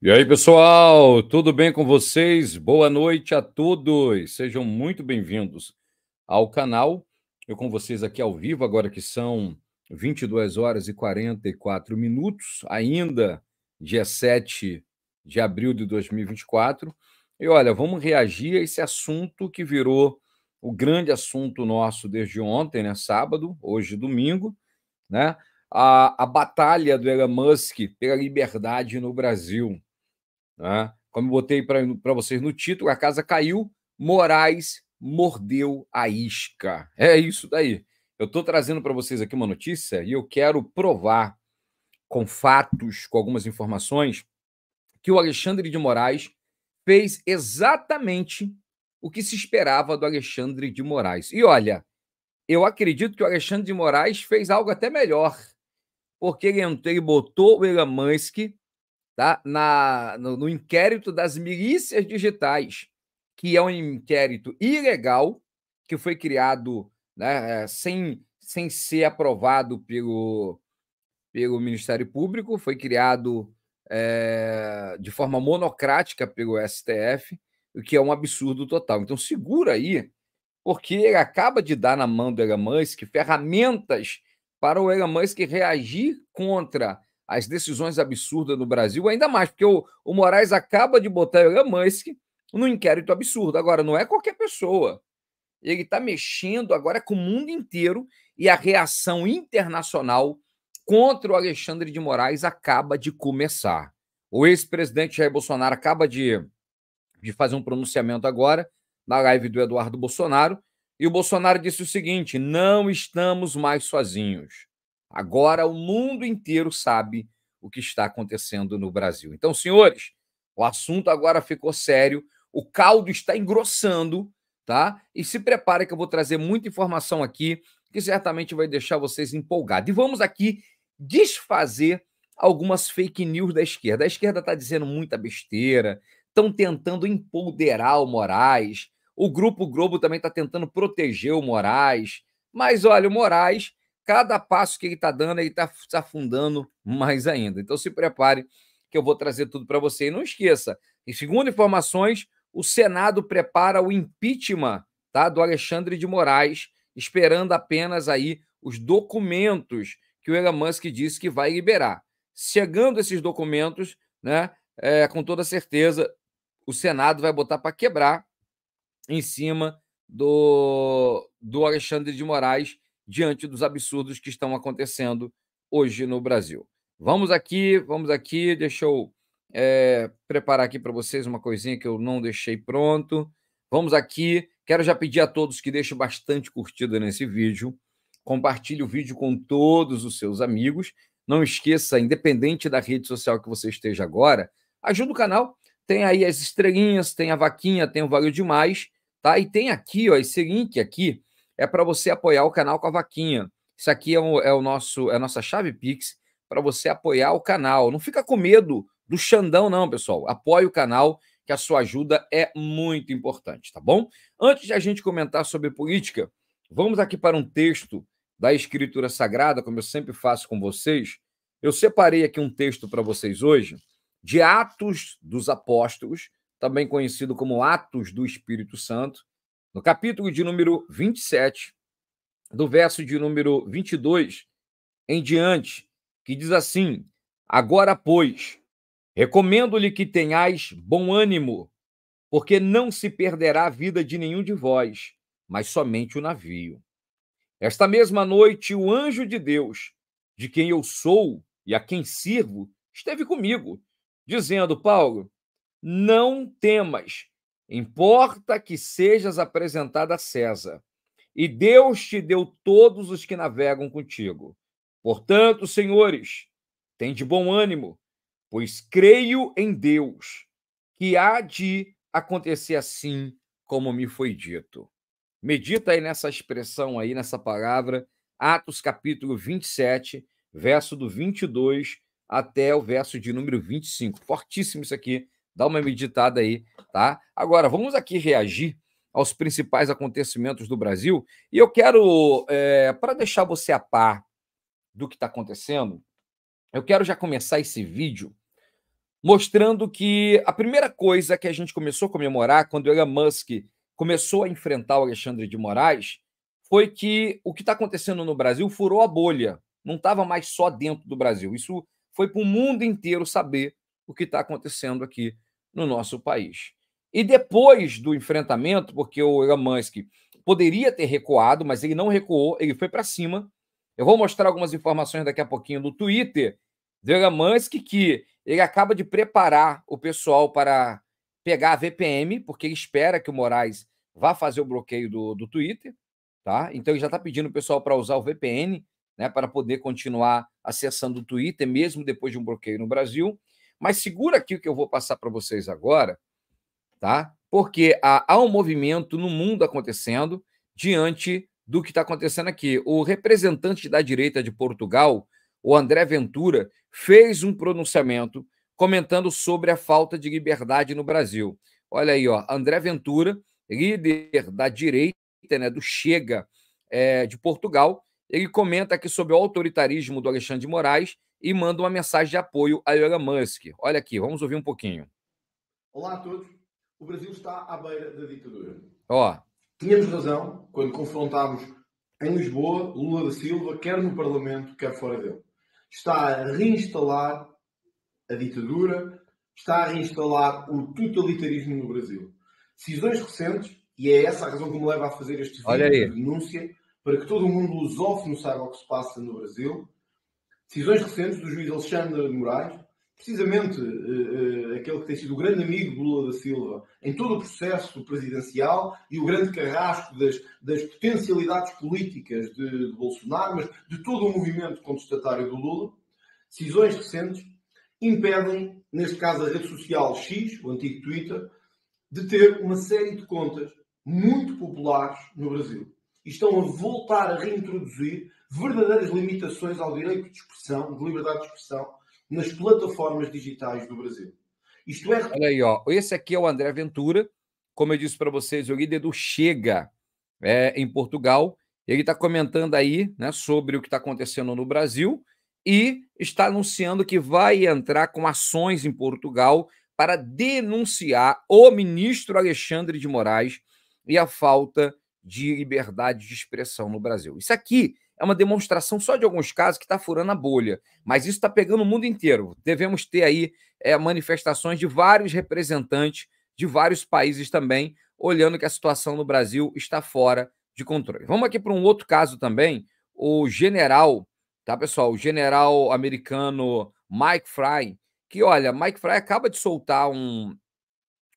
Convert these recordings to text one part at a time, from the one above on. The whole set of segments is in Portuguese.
E aí, pessoal, tudo bem com vocês? Boa noite a todos. Sejam muito bem-vindos ao canal. Eu com vocês aqui ao vivo, agora que são 22 horas e 44 minutos, ainda dia 7 de abril de 2024. E olha, vamos reagir a esse assunto que virou o grande assunto nosso desde ontem, né, sábado, hoje domingo, né? a, a batalha do Elon Musk pela liberdade no Brasil. Né? Como eu botei para vocês no título, a casa caiu, Moraes mordeu a isca. É isso daí. Eu estou trazendo para vocês aqui uma notícia e eu quero provar com fatos, com algumas informações, que o Alexandre de Moraes fez exatamente o que se esperava do Alexandre de Moraes. E olha, eu acredito que o Alexandre de Moraes fez algo até melhor porque ele entrou e botou o Elamansky tá, na, no, no inquérito das milícias digitais, que é um inquérito ilegal, que foi criado né, eh, sem, sem ser aprovado pelo, pelo Ministério Público, foi criado é, de forma monocrática pelo STF, o que é um absurdo total. Então, segura aí, porque ele acaba de dar na mão do Elamansky ferramentas para o Elon Musk reagir contra as decisões absurdas no Brasil, ainda mais porque o, o Moraes acaba de botar o Elon Musk num inquérito absurdo. Agora, não é qualquer pessoa. Ele está mexendo agora com o mundo inteiro e a reação internacional contra o Alexandre de Moraes acaba de começar. O ex-presidente Jair Bolsonaro acaba de, de fazer um pronunciamento agora na live do Eduardo Bolsonaro e o Bolsonaro disse o seguinte: não estamos mais sozinhos. Agora o mundo inteiro sabe o que está acontecendo no Brasil. Então, senhores, o assunto agora ficou sério, o caldo está engrossando, tá? E se prepare que eu vou trazer muita informação aqui que certamente vai deixar vocês empolgados. E vamos aqui desfazer algumas fake news da esquerda. A esquerda está dizendo muita besteira, estão tentando empoderar o Moraes, o Grupo Globo também está tentando proteger o Moraes. Mas olha, o Moraes, cada passo que ele está dando, ele está se afundando mais ainda. Então se prepare que eu vou trazer tudo para você. E não esqueça, e segundo informações, o Senado prepara o impeachment tá, do Alexandre de Moraes, esperando apenas aí os documentos que o Elon Musk disse que vai liberar. Chegando esses documentos, né, é, com toda certeza, o Senado vai botar para quebrar em cima do, do Alexandre de Moraes diante dos absurdos que estão acontecendo hoje no Brasil. Vamos aqui, vamos aqui, deixa eu é, preparar aqui para vocês uma coisinha que eu não deixei pronto. Vamos aqui, quero já pedir a todos que deixem bastante curtida nesse vídeo, compartilhe o vídeo com todos os seus amigos. Não esqueça, independente da rede social que você esteja agora, ajuda o canal. Tem aí as estrelinhas, tem a vaquinha, tem o Valeu Demais tá? E tem aqui, ó, esse link aqui é para você apoiar o canal com a vaquinha. Isso aqui é o, é o nosso, é a nossa chave Pix para você apoiar o canal. Não fica com medo do Xandão, não, pessoal. Apoie o canal, que a sua ajuda é muito importante, tá bom? Antes de a gente comentar sobre política, vamos aqui para um texto da Escritura Sagrada, como eu sempre faço com vocês. Eu separei aqui um texto para vocês hoje de Atos dos Apóstolos, também conhecido como Atos do Espírito Santo, no capítulo de número 27, do verso de número 22 em diante, que diz assim: Agora, pois, recomendo-lhe que tenhais bom ânimo, porque não se perderá a vida de nenhum de vós, mas somente o navio. Esta mesma noite, o anjo de Deus, de quem eu sou e a quem sirvo, esteve comigo, dizendo: Paulo, não temas, importa que sejas apresentada a César, e Deus te deu todos os que navegam contigo. Portanto, senhores, tende bom ânimo, pois creio em Deus, que há de acontecer assim como me foi dito. Medita aí nessa expressão aí, nessa palavra, Atos capítulo 27, verso do 22 até o verso de número 25. Fortíssimo isso aqui Dá uma meditada aí, tá? Agora, vamos aqui reagir aos principais acontecimentos do Brasil. E eu quero, é, para deixar você a par do que está acontecendo, eu quero já começar esse vídeo mostrando que a primeira coisa que a gente começou a comemorar quando o Elon Musk começou a enfrentar o Alexandre de Moraes foi que o que está acontecendo no Brasil furou a bolha. Não estava mais só dentro do Brasil. Isso foi para o mundo inteiro saber o que está acontecendo aqui no nosso país. E depois do enfrentamento, porque o Elamansky poderia ter recuado, mas ele não recuou, ele foi para cima. Eu vou mostrar algumas informações daqui a pouquinho do Twitter do Elamansky, que ele acaba de preparar o pessoal para pegar a VPM, porque ele espera que o Moraes vá fazer o bloqueio do, do Twitter. Tá? Então ele já está pedindo o pessoal para usar o VPN né, para poder continuar acessando o Twitter, mesmo depois de um bloqueio no Brasil. Mas segura aqui o que eu vou passar para vocês agora, tá? Porque há, há um movimento no mundo acontecendo diante do que está acontecendo aqui. O representante da direita de Portugal, o André Ventura, fez um pronunciamento comentando sobre a falta de liberdade no Brasil. Olha aí, ó, André Ventura, líder da direita, né, do Chega é, de Portugal, ele comenta aqui sobre o autoritarismo do Alexandre de Moraes e manda uma mensagem de apoio a Elon Musk. Olha aqui, vamos ouvir um pouquinho. Olá a todos. O Brasil está à beira da ditadura. Ó. Tínhamos razão quando confrontámos em Lisboa Lula da Silva, quer no Parlamento, quer fora dele. Está a reinstalar a ditadura, está a reinstalar o totalitarismo no Brasil. Decisões recentes, e é essa a razão que me leva a fazer este vídeo de denúncia, para que todo o mundo lusófono saiba o que se passa no Brasil, decisões recentes do juiz Alexandre de Moraes, precisamente uh, uh, aquele que tem sido o grande amigo de Lula da Silva em todo o processo presidencial e o grande carrasco das, das potencialidades políticas de, de, Bolsonaro, mas de todo o movimento contestatário do Lula, decisões recentes impedem, neste caso, a rede social X, o antigo Twitter, de ter uma série de contas muito populares no Brasil. E estão a voltar a reintroduzir verdadeiras limitações ao direito de expressão, de liberdade de expressão, nas plataformas digitais do Brasil. Isto é. Olha aí, ó. Esse aqui é o André Ventura. Como eu disse para vocês, o líder do Chega é, em Portugal. Ele está comentando aí né, sobre o que está acontecendo no Brasil e está anunciando que vai entrar com ações em Portugal para denunciar o ministro Alexandre de Moraes e a falta de liberdade de expressão no Brasil. Isso aqui é uma demonstração só de alguns casos que está furando a bolha, mas isso está pegando o mundo inteiro. Devemos ter aí é, manifestações de vários representantes de vários países também, olhando que a situação no Brasil está fora de controle. Vamos aqui para um outro caso também, o general, tá pessoal, o general americano Mike Fry, que olha, Mike Fry acaba de soltar um,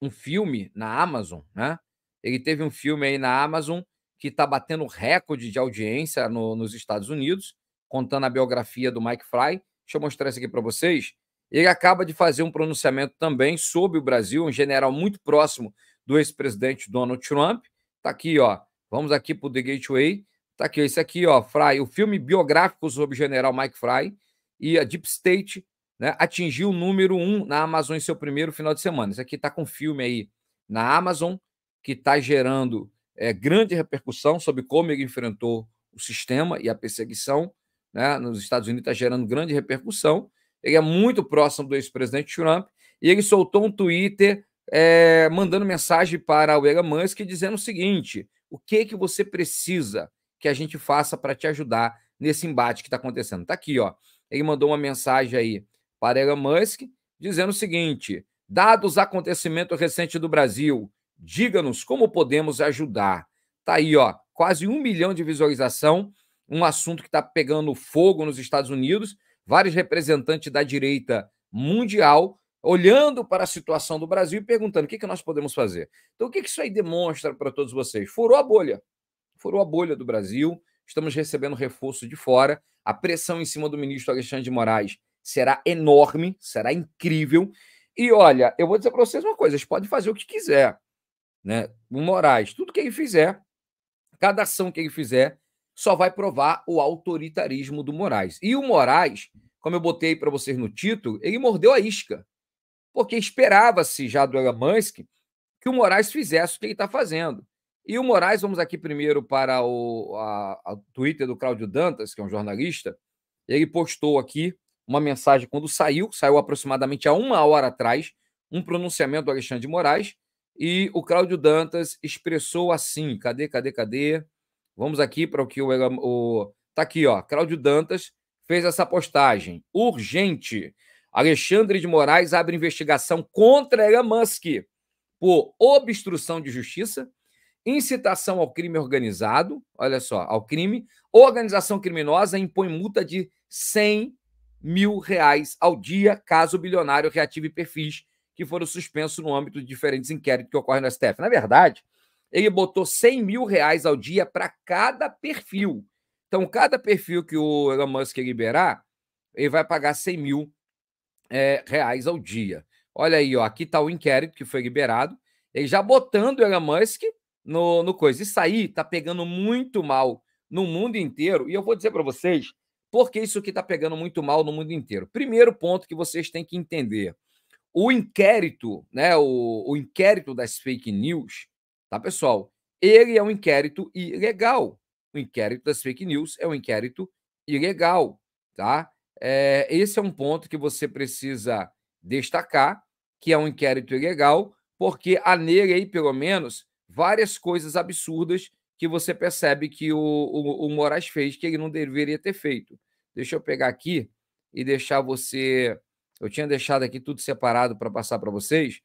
um filme na Amazon, né? Ele teve um filme aí na Amazon que está batendo recorde de audiência no, nos Estados Unidos, contando a biografia do Mike Fry. Deixa eu mostrar isso aqui para vocês. Ele acaba de fazer um pronunciamento também sobre o Brasil, um general muito próximo do ex-presidente Donald Trump. Está aqui, ó. Vamos aqui para o The Gateway. Está aqui, esse aqui, ó, Fry, o filme biográfico sobre o general Mike Fry e a Deep State né, atingiu o número um na Amazon em seu primeiro final de semana. Isso aqui está com filme aí na Amazon, que está gerando é, grande repercussão sobre como ele enfrentou o sistema e a perseguição. Né? Nos Estados Unidos está gerando grande repercussão. Ele é muito próximo do ex-presidente Trump e ele soltou um Twitter é, mandando mensagem para o Elon Musk dizendo o seguinte: o que que você precisa que a gente faça para te ajudar nesse embate que está acontecendo? Está aqui, ó. Ele mandou uma mensagem aí para Elon Musk dizendo o seguinte: dados acontecimento recente do Brasil, Diga-nos como podemos ajudar. Tá aí, ó, quase um milhão de visualização, um assunto que está pegando fogo nos Estados Unidos. Vários representantes da direita mundial olhando para a situação do Brasil e perguntando o que, que nós podemos fazer. Então, o que, que isso aí demonstra para todos vocês? Furou a bolha. Furou a bolha do Brasil. Estamos recebendo reforço de fora. A pressão em cima do ministro Alexandre de Moraes será enorme, será incrível. E olha, eu vou dizer para vocês uma coisa: vocês podem fazer o que quiser né? O Moraes, tudo que ele fizer, cada ação que ele fizer, só vai provar o autoritarismo do Moraes. E o Moraes, como eu botei para vocês no título, ele mordeu a isca, porque esperava-se já do Elamansky que o Moraes fizesse o que ele está fazendo. E o Moraes, vamos aqui primeiro para o a, a Twitter do Cláudio Dantas, que é um jornalista, ele postou aqui uma mensagem quando saiu, saiu aproximadamente há uma hora atrás, um pronunciamento do Alexandre de Moraes, e o Cláudio Dantas expressou assim: cadê, cadê, cadê? Vamos aqui para o que o, o. Tá aqui, ó. Cláudio Dantas fez essa postagem. Urgente. Alexandre de Moraes abre investigação contra Elon Musk por obstrução de justiça, incitação ao crime organizado, olha só, ao crime, organização criminosa impõe multa de 100 mil reais ao dia caso o bilionário reative perfis que foram suspensos no âmbito de diferentes inquéritos que ocorrem no STF. Na verdade, ele botou 100 mil reais ao dia para cada perfil. Então, cada perfil que o Elon Musk liberar, ele vai pagar 100 mil é, reais ao dia. Olha aí, ó, aqui está o inquérito que foi liberado. Ele já botando o Elon Musk no, no coisa. Isso aí está pegando muito mal no mundo inteiro. E eu vou dizer para vocês por que isso aqui está pegando muito mal no mundo inteiro. Primeiro ponto que vocês têm que entender o inquérito, né, o, o inquérito das fake news, tá, pessoal? Ele é um inquérito ilegal. O inquérito das fake news é um inquérito ilegal, tá? É, esse é um ponto que você precisa destacar, que é um inquérito ilegal, porque há nele aí, pelo menos, várias coisas absurdas que você percebe que o, o, o Moraes fez, que ele não deveria ter feito. Deixa eu pegar aqui e deixar você eu tinha deixado aqui tudo separado para passar para vocês.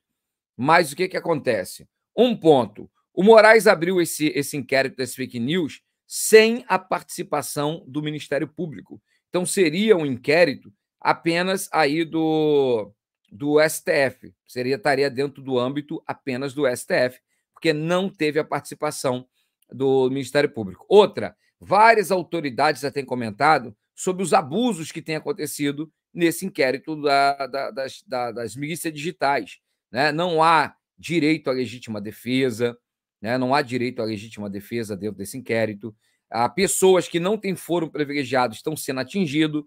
Mas o que, que acontece? Um ponto. O Moraes abriu esse, esse inquérito das fake news sem a participação do Ministério Público. Então seria um inquérito apenas aí do, do STF. Seria estaria dentro do âmbito apenas do STF, porque não teve a participação do Ministério Público. Outra, várias autoridades já têm comentado sobre os abusos que têm acontecido nesse inquérito da, da, das, da, das milícias digitais. Né? Não há direito à legítima defesa, né? não há direito à legítima defesa dentro desse inquérito. Há pessoas que não têm foro privilegiado estão sendo atingidas.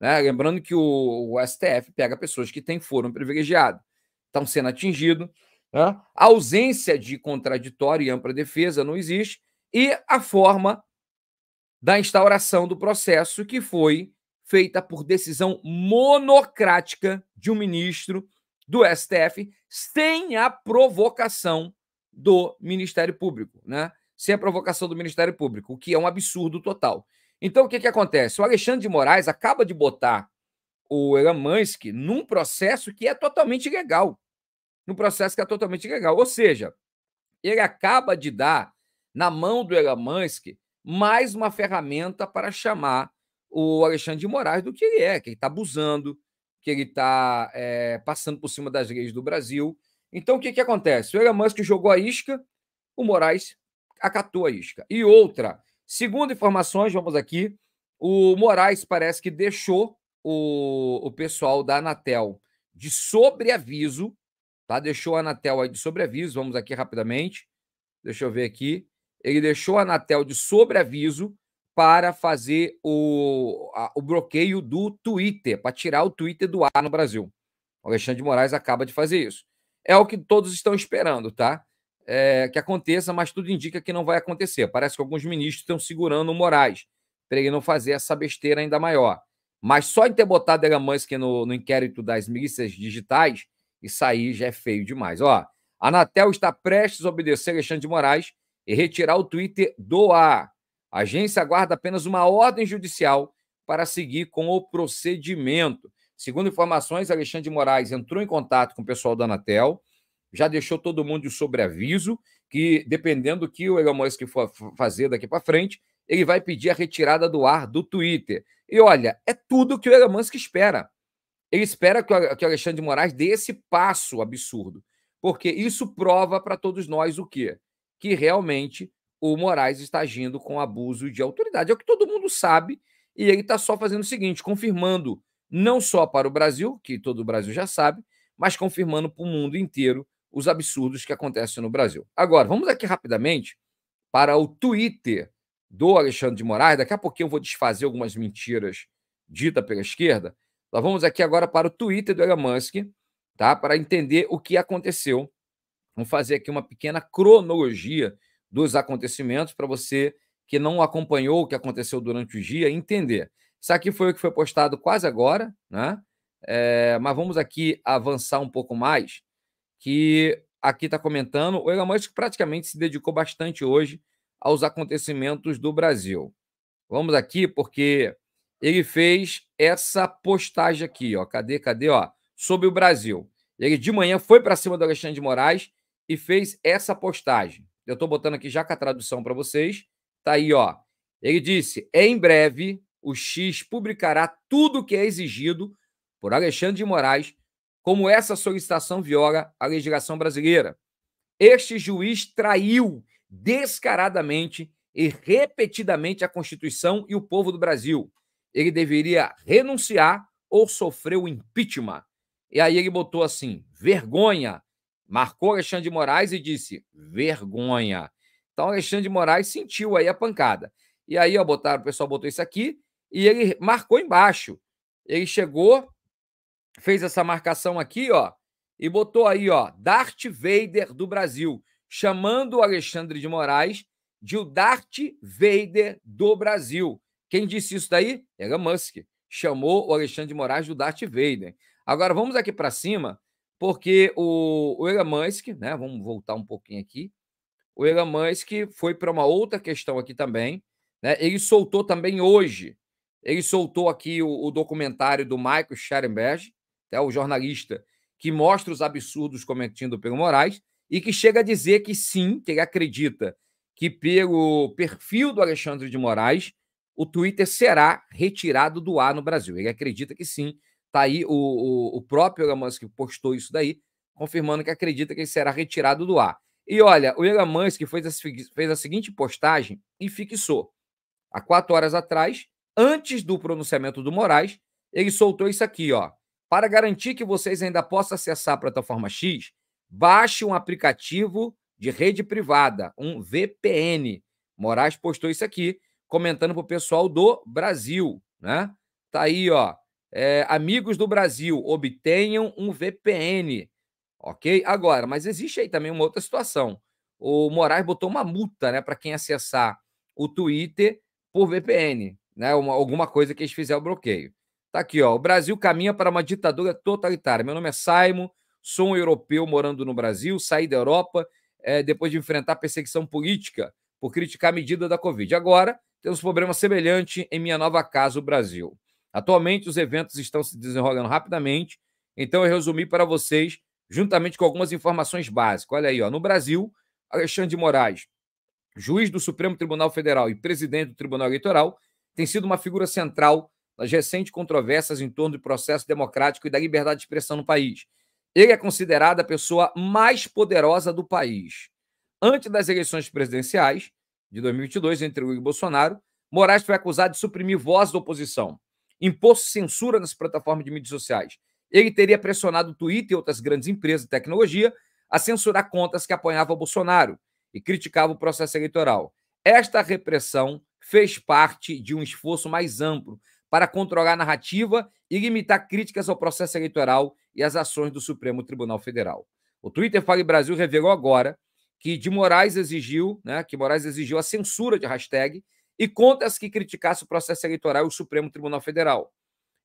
Né? Lembrando que o, o, STF pega pessoas que têm foro privilegiado, estão sendo atingidos. Né? A ausência de contraditório e ampla defesa não existe. E a forma da instauração do processo, que foi feita por decisão monocrática de um ministro do STF, sem a provocação do Ministério Público, né? Sem a provocação do Ministério Público, o que é um absurdo total. Então, o que, que acontece? O Alexandre de Moraes acaba de botar o Elamansky num processo que é totalmente legal. Num processo que é totalmente legal. Ou seja, ele acaba de dar na mão do Elamansky mais uma ferramenta para chamar o Alexandre de Moraes do que ele é, que ele está abusando, que ele está é, eh, passando por cima das leis do Brasil. Então, o que, que acontece? O Elon Musk jogou a isca, o Moraes acatou a isca. E outra, segundo informações, vamos aqui, o Moraes parece que deixou o, o pessoal da Anatel de sobreaviso, tá? Deixou a Anatel aí de sobreaviso, vamos aqui rapidamente. Deixa eu ver aqui. Ele deixou a Anatel de sobreaviso para fazer o, a, o bloqueio do Twitter, para tirar o Twitter do ar no Brasil. O Alexandre de Moraes acaba de fazer isso. É o que todos estão esperando, tá? É, que aconteça, mas tudo indica que não vai acontecer. Parece que alguns ministros estão segurando o Moraes para ele não fazer essa besteira ainda maior. Mas só em ter botado Elon no, no inquérito das milícias digitais, isso aí já é feio demais. Ó, a Anatel está prestes a obedecer Alexandre de Moraes e retirar o Twitter do ar. A agência aguarda apenas uma ordem judicial para seguir com o procedimento. Segundo informações, Alexandre de Moraes entrou em contato com o pessoal da Anatel, já deixou todo mundo de sobreaviso que, dependendo do que o Elon Musk for fazer daqui para frente, ele vai pedir a retirada do ar do Twitter. E olha, é tudo que o Elon Musk espera. Ele espera que o Alexandre de Moraes dê esse passo absurdo, porque isso prova para todos nós o quê? Que realmente o Moraes está agindo com abuso de autoridade. É o que todo mundo sabe, e ele está só fazendo o seguinte: confirmando não só para o Brasil, que todo o Brasil já sabe, mas confirmando para o mundo inteiro os absurdos que acontecem no Brasil. Agora, vamos aqui rapidamente para o Twitter do Alexandre de Moraes. Daqui a pouquinho eu vou desfazer algumas mentiras ditas pela esquerda. Nós vamos aqui agora para o Twitter do Elon Musk, tá? Para entender o que aconteceu. Vamos fazer aqui uma pequena cronologia dos acontecimentos para você que não acompanhou o que aconteceu durante o dia entender. Isso aqui foi o que foi postado quase agora, né? É, mas vamos aqui avançar um pouco mais, que aqui está comentando, o Elon Musk praticamente se dedicou bastante hoje aos acontecimentos do Brasil. Vamos aqui, porque ele fez essa postagem aqui, ó. Cadê, cadê, ó? Sobre o Brasil. Ele de manhã foi para cima do Alexandre de Moraes e fez essa postagem. Eu estou botando aqui já com a tradução para vocês. Tá aí, ó. Ele disse: em breve, o X publicará tudo o que é exigido por Alexandre de Moraes, como essa solicitação viola a legislação brasileira. Este juiz traiu descaradamente e repetidamente a Constituição e o povo do Brasil. Ele deveria renunciar ou sofrer o impeachment. E aí ele botou assim: vergonha, Marcou Alexandre de Moraes e disse: vergonha. Então, Alexandre de Moraes sentiu aí a pancada. E aí, ó, botaram, o pessoal botou isso aqui e ele marcou embaixo. Ele chegou, fez essa marcação aqui, ó, e botou aí, ó, Darth Vader do Brasil, chamando o Alexandre de Moraes de o Darth Vader do Brasil. Quem disse isso daí? Era Musk. Chamou o Alexandre de Moraes do Darth Vader. Agora vamos aqui para cima porque o, o Musk, né? Vamos voltar um pouquinho aqui. O Musk foi para uma outra questão aqui também. Né? Ele soltou também hoje. Ele soltou aqui o, o documentário do Michael Scherenberg, é né, o jornalista que mostra os absurdos cometidos pelo Moraes e que chega a dizer que sim, que ele acredita que pelo perfil do Alexandre de Moraes, o Twitter será retirado do ar no Brasil. Ele acredita que sim, Tá aí o, o, o próprio Elon Musk postou isso daí, confirmando que acredita que ele será retirado do ar. E olha, o Elon Musk fez a, fez a seguinte postagem e fixou. Há quatro horas atrás, antes do pronunciamento do Moraes, ele soltou isso aqui, ó. Para garantir que vocês ainda possam acessar a plataforma X, baixe um aplicativo de rede privada, um VPN. Moraes postou isso aqui, comentando para o pessoal do Brasil, né? Tá aí, ó. É, amigos do Brasil, obtenham um VPN. Ok? Agora, mas existe aí também uma outra situação. O Moraes botou uma multa né, para quem acessar o Twitter por VPN, né? Uma, alguma coisa que eles fizeram o bloqueio. Tá aqui, ó. O Brasil caminha para uma ditadura totalitária. Meu nome é Simon, sou um europeu morando no Brasil, saí da Europa é, depois de enfrentar perseguição política por criticar a medida da Covid. Agora, temos um problema semelhante em minha nova casa, o Brasil. Atualmente, os eventos estão se desenrolando rapidamente, então eu resumi para vocês, juntamente com algumas informações básicas. Olha aí, ó, no Brasil, Alexandre de Moraes, juiz do Supremo Tribunal Federal e presidente do Tribunal Eleitoral, tem sido uma figura central nas recentes controvérsias em torno do processo democrático e da liberdade de expressão no país. Ele é considerado a pessoa mais poderosa do país. Antes das eleições presidenciais de 2022, entre o e Bolsonaro, Moraes foi acusado de suprimir voz da oposição imposto censura nas plataformas de mídias sociais. Ele teria pressionado o Twitter e outras grandes empresas de tecnologia a censurar contas que apoiavam Bolsonaro e criticavam o processo eleitoral. Esta repressão fez parte de um esforço mais amplo para controlar a narrativa e limitar críticas ao processo eleitoral e às ações do Supremo Tribunal Federal. O Twitter Fale Brasil revelou agora que de Moraes exigiu, né, que Moraes exigiu a censura de hashtag e contra as que criticasse o processo eleitoral e o Supremo Tribunal Federal.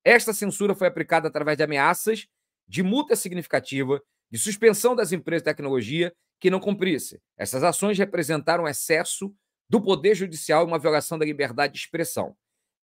Esta censura foi aplicada através de ameaças de multa significativa, de suspensão das empresas de tecnologia que não cumprisse. Essas ações representaram excesso do poder judicial e uma violação da liberdade de expressão.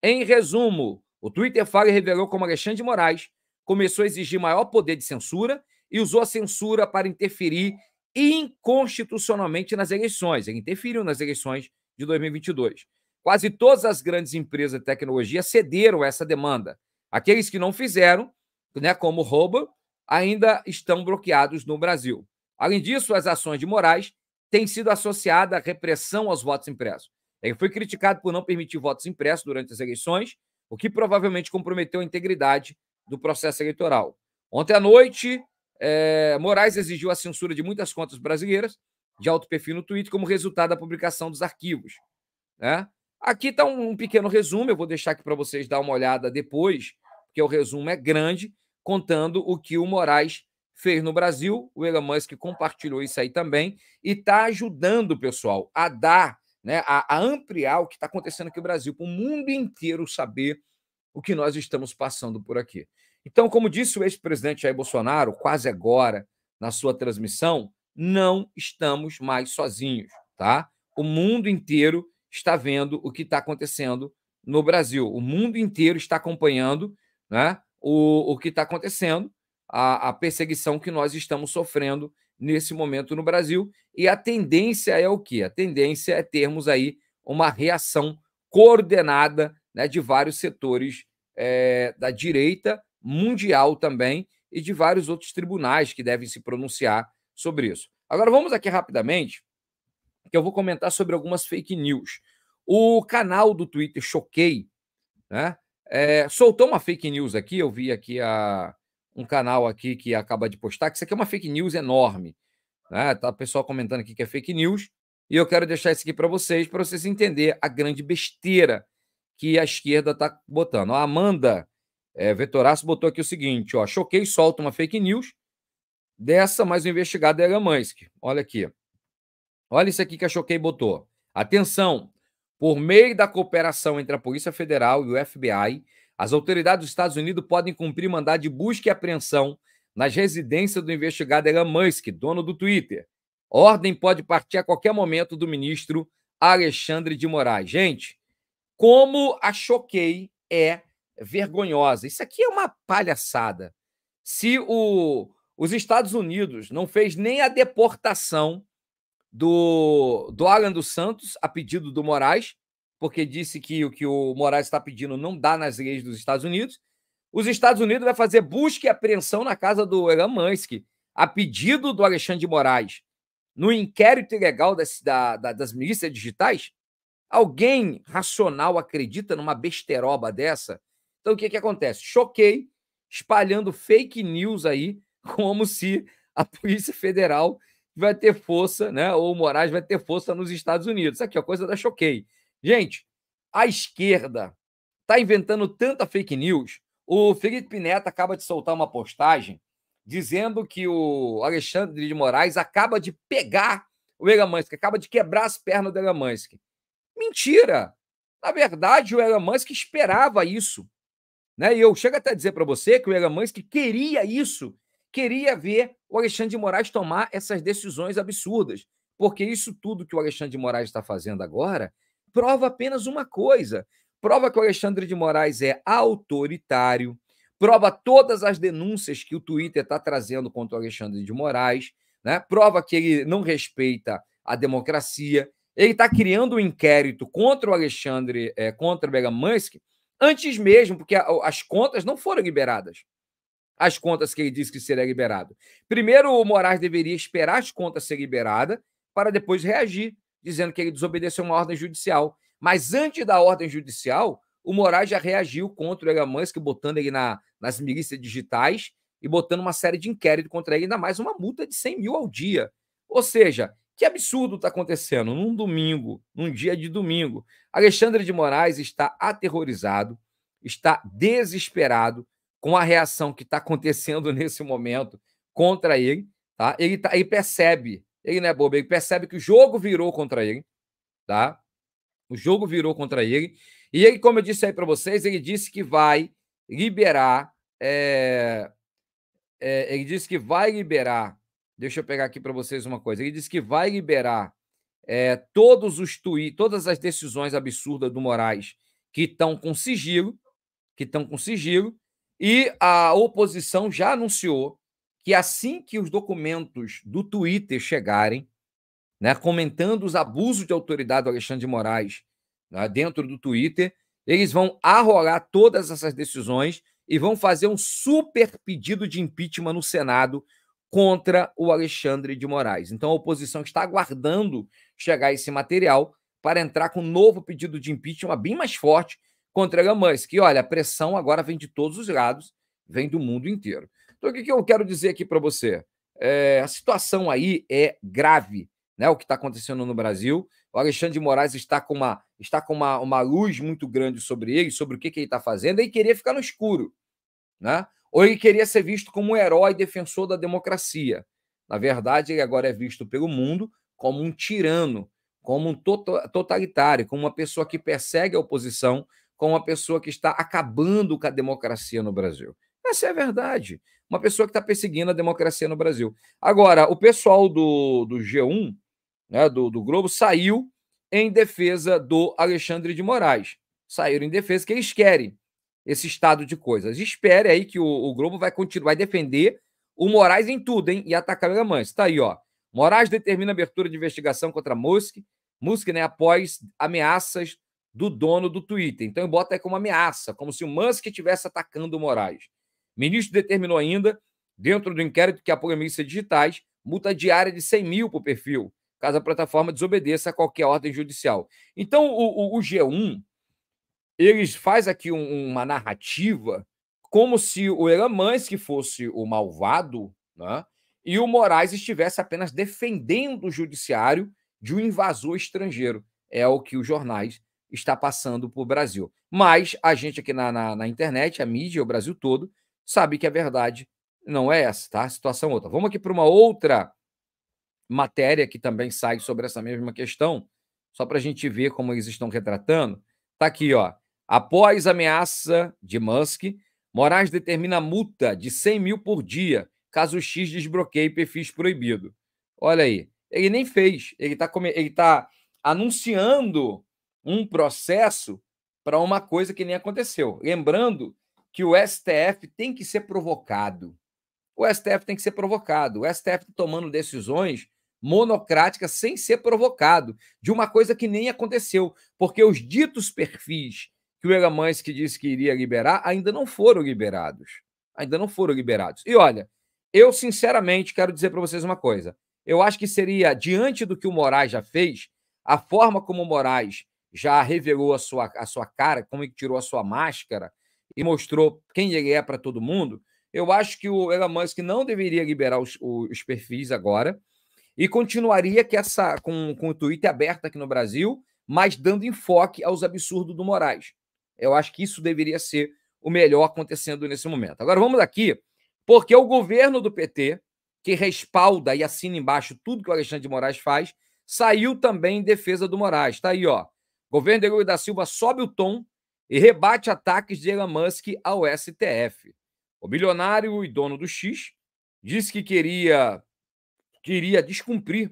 Em resumo, o Twitter Fire revelou como Alexandre de Moraes começou a exigir maior poder de censura e usou a censura para interferir inconstitucionalmente nas eleições. Ele interferiu nas eleições de 2022. Quase todas as grandes empresas de tecnologia cederam essa demanda. Aqueles que não fizeram, né, como Rouba, ainda estão bloqueados no Brasil. Além disso, as ações de Moraes têm sido associadas à repressão aos votos impressos. Ele foi criticado por não permitir votos impressos durante as eleições, o que provavelmente comprometeu a integridade do processo eleitoral. Ontem à noite, é, Moraes exigiu a censura de muitas contas brasileiras de alto perfil no Twitter como resultado da publicação dos arquivos. Né? Aqui está um, pequeno resumo, eu vou deixar aqui para vocês dar uma olhada depois, porque o resumo é grande, contando o que o Moraes fez no Brasil. O Elon Musk compartilhou isso aí também e está ajudando o pessoal a dar, né, a, a ampliar o que está acontecendo aqui no Brasil, para o mundo inteiro saber o que nós estamos passando por aqui. Então, como disse o ex-presidente Jair Bolsonaro, quase agora, na sua transmissão, não estamos mais sozinhos, tá? O mundo inteiro está vendo o que está acontecendo no Brasil. O mundo inteiro está acompanhando né, o, o que está acontecendo, a, a perseguição que nós estamos sofrendo nesse momento no Brasil. E a tendência é o quê? A tendência é termos aí uma reação coordenada né, de vários setores é, da direita mundial também e de vários outros tribunais que devem se pronunciar sobre isso. Agora vamos aqui rapidamente que eu vou comentar sobre algumas fake news. O canal do Twitter Choquei, né? É, soltou uma fake news aqui, eu vi aqui a, um canal aqui que acaba de postar, que isso aqui é uma fake news enorme. Né? Tá o pessoal comentando aqui que é fake news, e eu quero deixar isso aqui para vocês, para vocês entenderem a grande besteira que a esquerda está botando. A Amanda é, Vetoraço botou aqui o seguinte: ó, choquei, solta uma fake news dessa, mas o investigado é Gamansky. Olha aqui. Olha isso aqui que a Choquei botou. Atenção! Por meio da cooperação entre a Polícia Federal e o FBI, as autoridades dos Estados Unidos podem cumprir mandado de busca e apreensão nas residências do investigado Elon Musk, dono do Twitter. Ordem pode partir a qualquer momento do ministro Alexandre de Moraes. Gente, como a Choquei é vergonhosa. Isso aqui é uma palhaçada. Se o, os Estados Unidos não fez nem a deportação do, do Alan dos Santos, a pedido do Moraes, porque disse que o que o Moraes está pedindo não dá nas leis dos Estados Unidos. Os Estados Unidos vai fazer busca e apreensão na casa do Elan Mansky, a pedido do Alexandre de Moraes, no inquérito ilegal das, da, da, das milícias digitais. Alguém racional acredita numa besteroba dessa? Então, o que, que acontece? Choquei, espalhando fake news aí, como se a Polícia Federal vai ter força, né? Ou o Moraes vai ter força nos Estados Unidos. Aqui, a coisa da choquei. Gente, a esquerda está inventando tanta fake news. O Felipe Neto acaba de soltar uma postagem dizendo que o Alexandre de Moraes acaba de pegar o Elamansky, acaba de quebrar as pernas do Elamansky. Mentira! Na verdade, o Elamansky esperava isso. Né? E eu chego até a dizer para você que o Elamansky queria isso queria ver o Alexandre de Moraes tomar essas decisões absurdas, porque isso tudo que o Alexandre de Moraes está fazendo agora prova apenas uma coisa: prova que o Alexandre de Moraes é autoritário, prova todas as denúncias que o Twitter está trazendo contra o Alexandre de Moraes, né? prova que ele não respeita a democracia. Ele está criando um inquérito contra o Alexandre, é, contra o Bergamanski, antes mesmo, porque as contas não foram liberadas as contas que ele disse que seria liberado. Primeiro, o Moraes deveria esperar as contas ser liberadas para depois reagir, dizendo que ele desobedeceu uma ordem judicial. Mas antes da ordem judicial, o Moraes já reagiu contra o Egamansk, botando ele na, nas milícias digitais e botando uma série de inquéritos contra ele, ainda mais uma multa de 100 mil ao dia. Ou seja, que absurdo está acontecendo num domingo, num dia de domingo. Alexandre de Moraes está aterrorizado, está desesperado, com a reação que está acontecendo nesse momento contra ele, tá? Ele, tá, ele percebe, ele não é bobo, ele percebe que o jogo virou contra ele, tá? O jogo virou contra ele. E ele, como eu disse aí para vocês, ele disse que vai liberar. É, é, ele disse que vai liberar. Deixa eu pegar aqui para vocês uma coisa. Ele disse que vai liberar é, todos os tweets, todas as decisões absurdas do Moraes que estão com sigilo, que estão com sigilo, e a oposição já anunciou que assim que os documentos do Twitter chegarem, né, comentando os abusos de autoridade do Alexandre de Moraes né, dentro do Twitter, eles vão arrolar todas essas decisões e vão fazer um super pedido de impeachment no Senado contra o Alexandre de Moraes. Então a oposição está aguardando chegar esse material para entrar com um novo pedido de impeachment bem mais forte contra Elon Musk. E olha, a pressão agora vem de todos os lados, vem do mundo inteiro. Então, o que, eu quero dizer aqui para você? É, a situação aí é grave, né? O que está acontecendo no Brasil. O Alexandre de Moraes está com uma, está com uma, uma luz muito grande sobre ele, sobre o que, que ele está fazendo, e queria ficar no escuro. Né? Ou ele queria ser visto como um herói defensor da democracia. Na verdade, ele agora é visto pelo mundo como um tirano, como um tota-, totalitário, como uma pessoa que persegue a oposição, com uma pessoa que está acabando com a democracia no Brasil. Essa é a verdade. Uma pessoa que está perseguindo a democracia no Brasil. Agora, o pessoal do, do G1, né, do, do Globo, saiu em defesa do Alexandre de Moraes. Saíram em defesa que eles querem esse estado de coisas. Espere aí que o, o Globo vai continuar vai defender o Moraes em tudo, hein? E atacar o Gamanz. Está aí, ó. Moraes determina abertura de investigação contra Musk, Musk, né, após ameaças do dono do Twitter. Então, bota aí como ameaça, como se o Musk estivesse atacando o Moraes. O ministro determinou ainda, dentro do inquérito que apoia milícias digitais, multa diária de 100 mil para o perfil, caso a plataforma desobedeça a qualquer ordem judicial. Então, o, o, o G1, eles faz aqui um, uma narrativa como se o Elon Musk fosse o malvado, né? e o Moraes estivesse apenas defendendo o judiciário de um invasor estrangeiro. É o que os jornais está passando por Brasil. Mas a gente aqui na, na, na, internet, a mídia, o Brasil todo, sabe que a verdade não é essa, tá? A situação é outra. Vamos aqui para uma outra matéria que também sai sobre essa mesma questão, só para a gente ver como eles estão retratando. Tá aqui, ó. Após ameaça de Musk, Moraes determina multa de 100 mil por dia caso X desbloqueie perfis proibido. Olha aí, ele nem fez, ele está tá anunciando um processo para uma coisa que nem aconteceu. Lembrando que o STF tem que ser provocado. O STF tem que ser provocado. O STF tá tomando decisões monocráticas sem ser provocado, de uma coisa que nem aconteceu, porque os ditos perfis que o que disse que iria liberar ainda não foram liberados. Ainda não foram liberados. E olha, eu sinceramente quero dizer para vocês uma coisa. Eu acho que seria, diante do que o Moraes já fez, a forma como o Moraes já revelou a sua, a sua cara, como ele é tirou a sua máscara e mostrou quem ele é para todo mundo, eu acho que o Elon Musk não deveria liberar os, os perfis agora e continuaria que essa, com, com o Twitter aberto aqui no Brasil, mas dando enfoque aos absurdos do Moraes. Eu acho que isso deveria ser o melhor acontecendo nesse momento. Agora vamos aqui, porque o governo do PT, que respalda e assina embaixo tudo que o Alexandre de Moraes faz, saiu também em defesa do Moraes. Está aí, ó. Governo de Lula da Silva sobe o tom e rebate ataques de Elon Musk ao STF. O bilionário e dono do X disse que queria, queria descumprir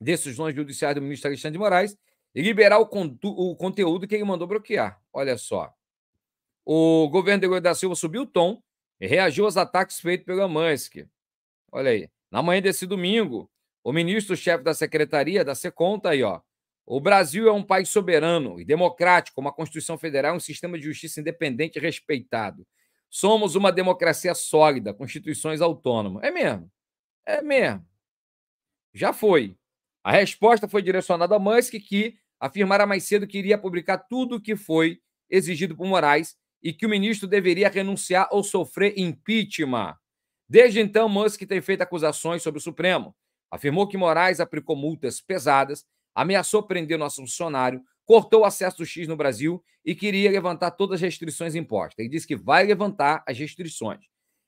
decisões judiciais do ministro Alexandre de Moraes e liberar o, o conteúdo que ele mandou bloquear. Olha só. O governo de Lula da Silva subiu o tom e reagiu aos ataques feitos pelo Musk. Olha aí. Na manhã desse domingo, o ministro-chefe da secretaria da Seconta aí, ó, o Brasil é um país soberano e democrático, uma Constituição Federal e um sistema de justiça independente e respeitado. Somos uma democracia sólida, constituições autônomas. É mesmo. É mesmo. Já foi. A resposta foi direcionada a Musk, que afirmara mais cedo que iria publicar tudo o que foi exigido por Moraes e que o ministro deveria renunciar ou sofrer impeachment. Desde então, Musk tem feito acusações sobre o Supremo. Afirmou que Moraes aplicou multas pesadas ameaçou prender nosso funcionário, cortou o acesso do X no Brasil e queria levantar todas as restrições impostas. Ele disse que vai levantar as restrições.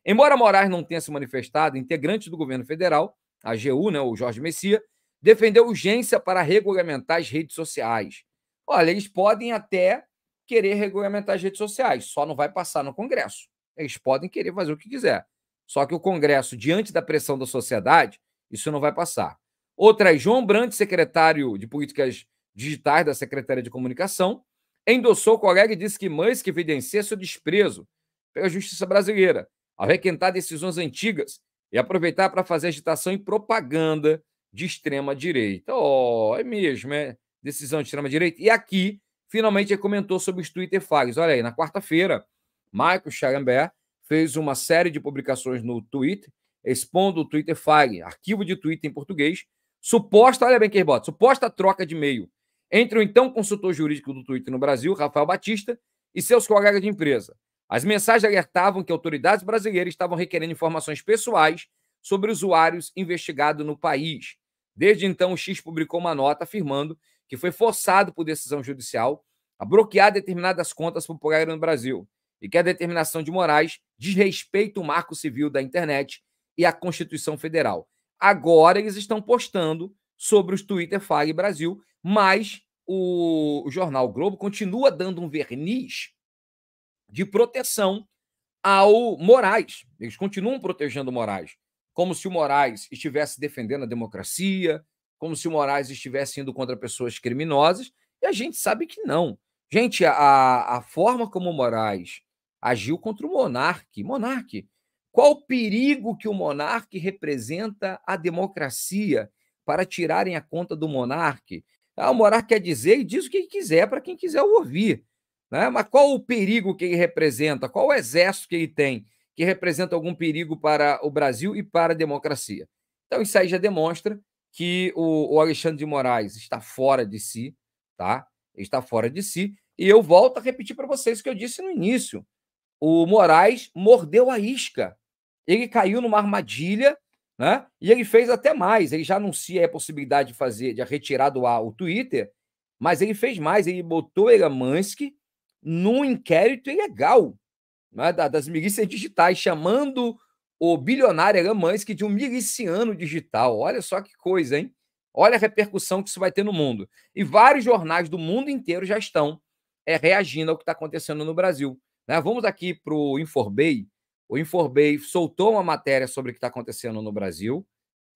Embora Moraes não tenha se manifestado, integrante do governo federal, a AGU, né, o Jorge Messias, defendeu urgência para regulamentar as redes sociais. Olha, eles podem até querer regulamentar as redes sociais, só não vai passar no Congresso. Eles podem querer fazer o que quiser. Só que o Congresso, diante da pressão da sociedade, isso não vai passar. Outra é João Brandt, secretário de Políticas Digitais da Secretaria de Comunicação, endossou o colega e disse que Musk evidencia seu desprezo pela justiça brasileira, ao requentar decisões antigas e aproveitar para fazer agitação e propaganda de extrema-direita. Oh, é mesmo, é decisão de extrema-direita. E aqui, finalmente, ele comentou sobre os Twitter Fags. Olha aí, na quarta-feira, Michael Chagambert fez uma série de publicações no Twitter expondo o Twitter Fag, arquivo de Twitter em português, Suposta, olha bem quem suposta troca de e-mail entre o então consultor jurídico do Twitter no Brasil, Rafael Batista, e seus colegas de empresa. As mensagens alertavam que autoridades brasileiras estavam requerendo informações pessoais sobre usuários investigados no país. Desde então, o X publicou uma nota afirmando que foi forçado por decisão judicial a bloquear determinadas contas populares no Brasil e que a determinação de Moraes desrespeita o marco civil da internet e a Constituição Federal. Agora eles estão postando sobre os Twitter Fag Brasil, mas o, jornal Globo continua dando um verniz de proteção ao Moraes. Eles continuam protegendo o Moraes, como se o Moraes estivesse defendendo a democracia, como se o Moraes estivesse indo contra pessoas criminosas, e a gente sabe que não. Gente, a, a forma como o Moraes agiu contra o Monarque, Monarque qual o perigo que o monarca representa à democracia para tirarem a conta do monarca? Ah, o monarca quer dizer e diz o que quiser para quem quiser ouvir. Né? Mas qual o perigo que ele representa? Qual o exército que ele tem que representa algum perigo para o Brasil e para a democracia? Então, isso aí já demonstra que o, o Alexandre de Moraes está fora de si, tá? Ele está fora de si. E eu volto a repetir para vocês o que eu disse no início. O Moraes mordeu a isca ele caiu numa armadilha, né? E ele fez até mais. Ele já anuncia a possibilidade de fazer, de retirar do ar o Twitter, mas ele fez mais. Ele botou Elamansky num inquérito ilegal né? das milícias digitais, chamando o bilionário Elamansky de um miliciano digital. Olha só que coisa, hein? Olha a repercussão que isso vai ter no mundo. E vários jornais do mundo inteiro já estão é, reagindo ao que está acontecendo no Brasil. Né? Vamos aqui para o Inforbay, o Inforbei soltou uma matéria sobre o que está acontecendo no Brasil,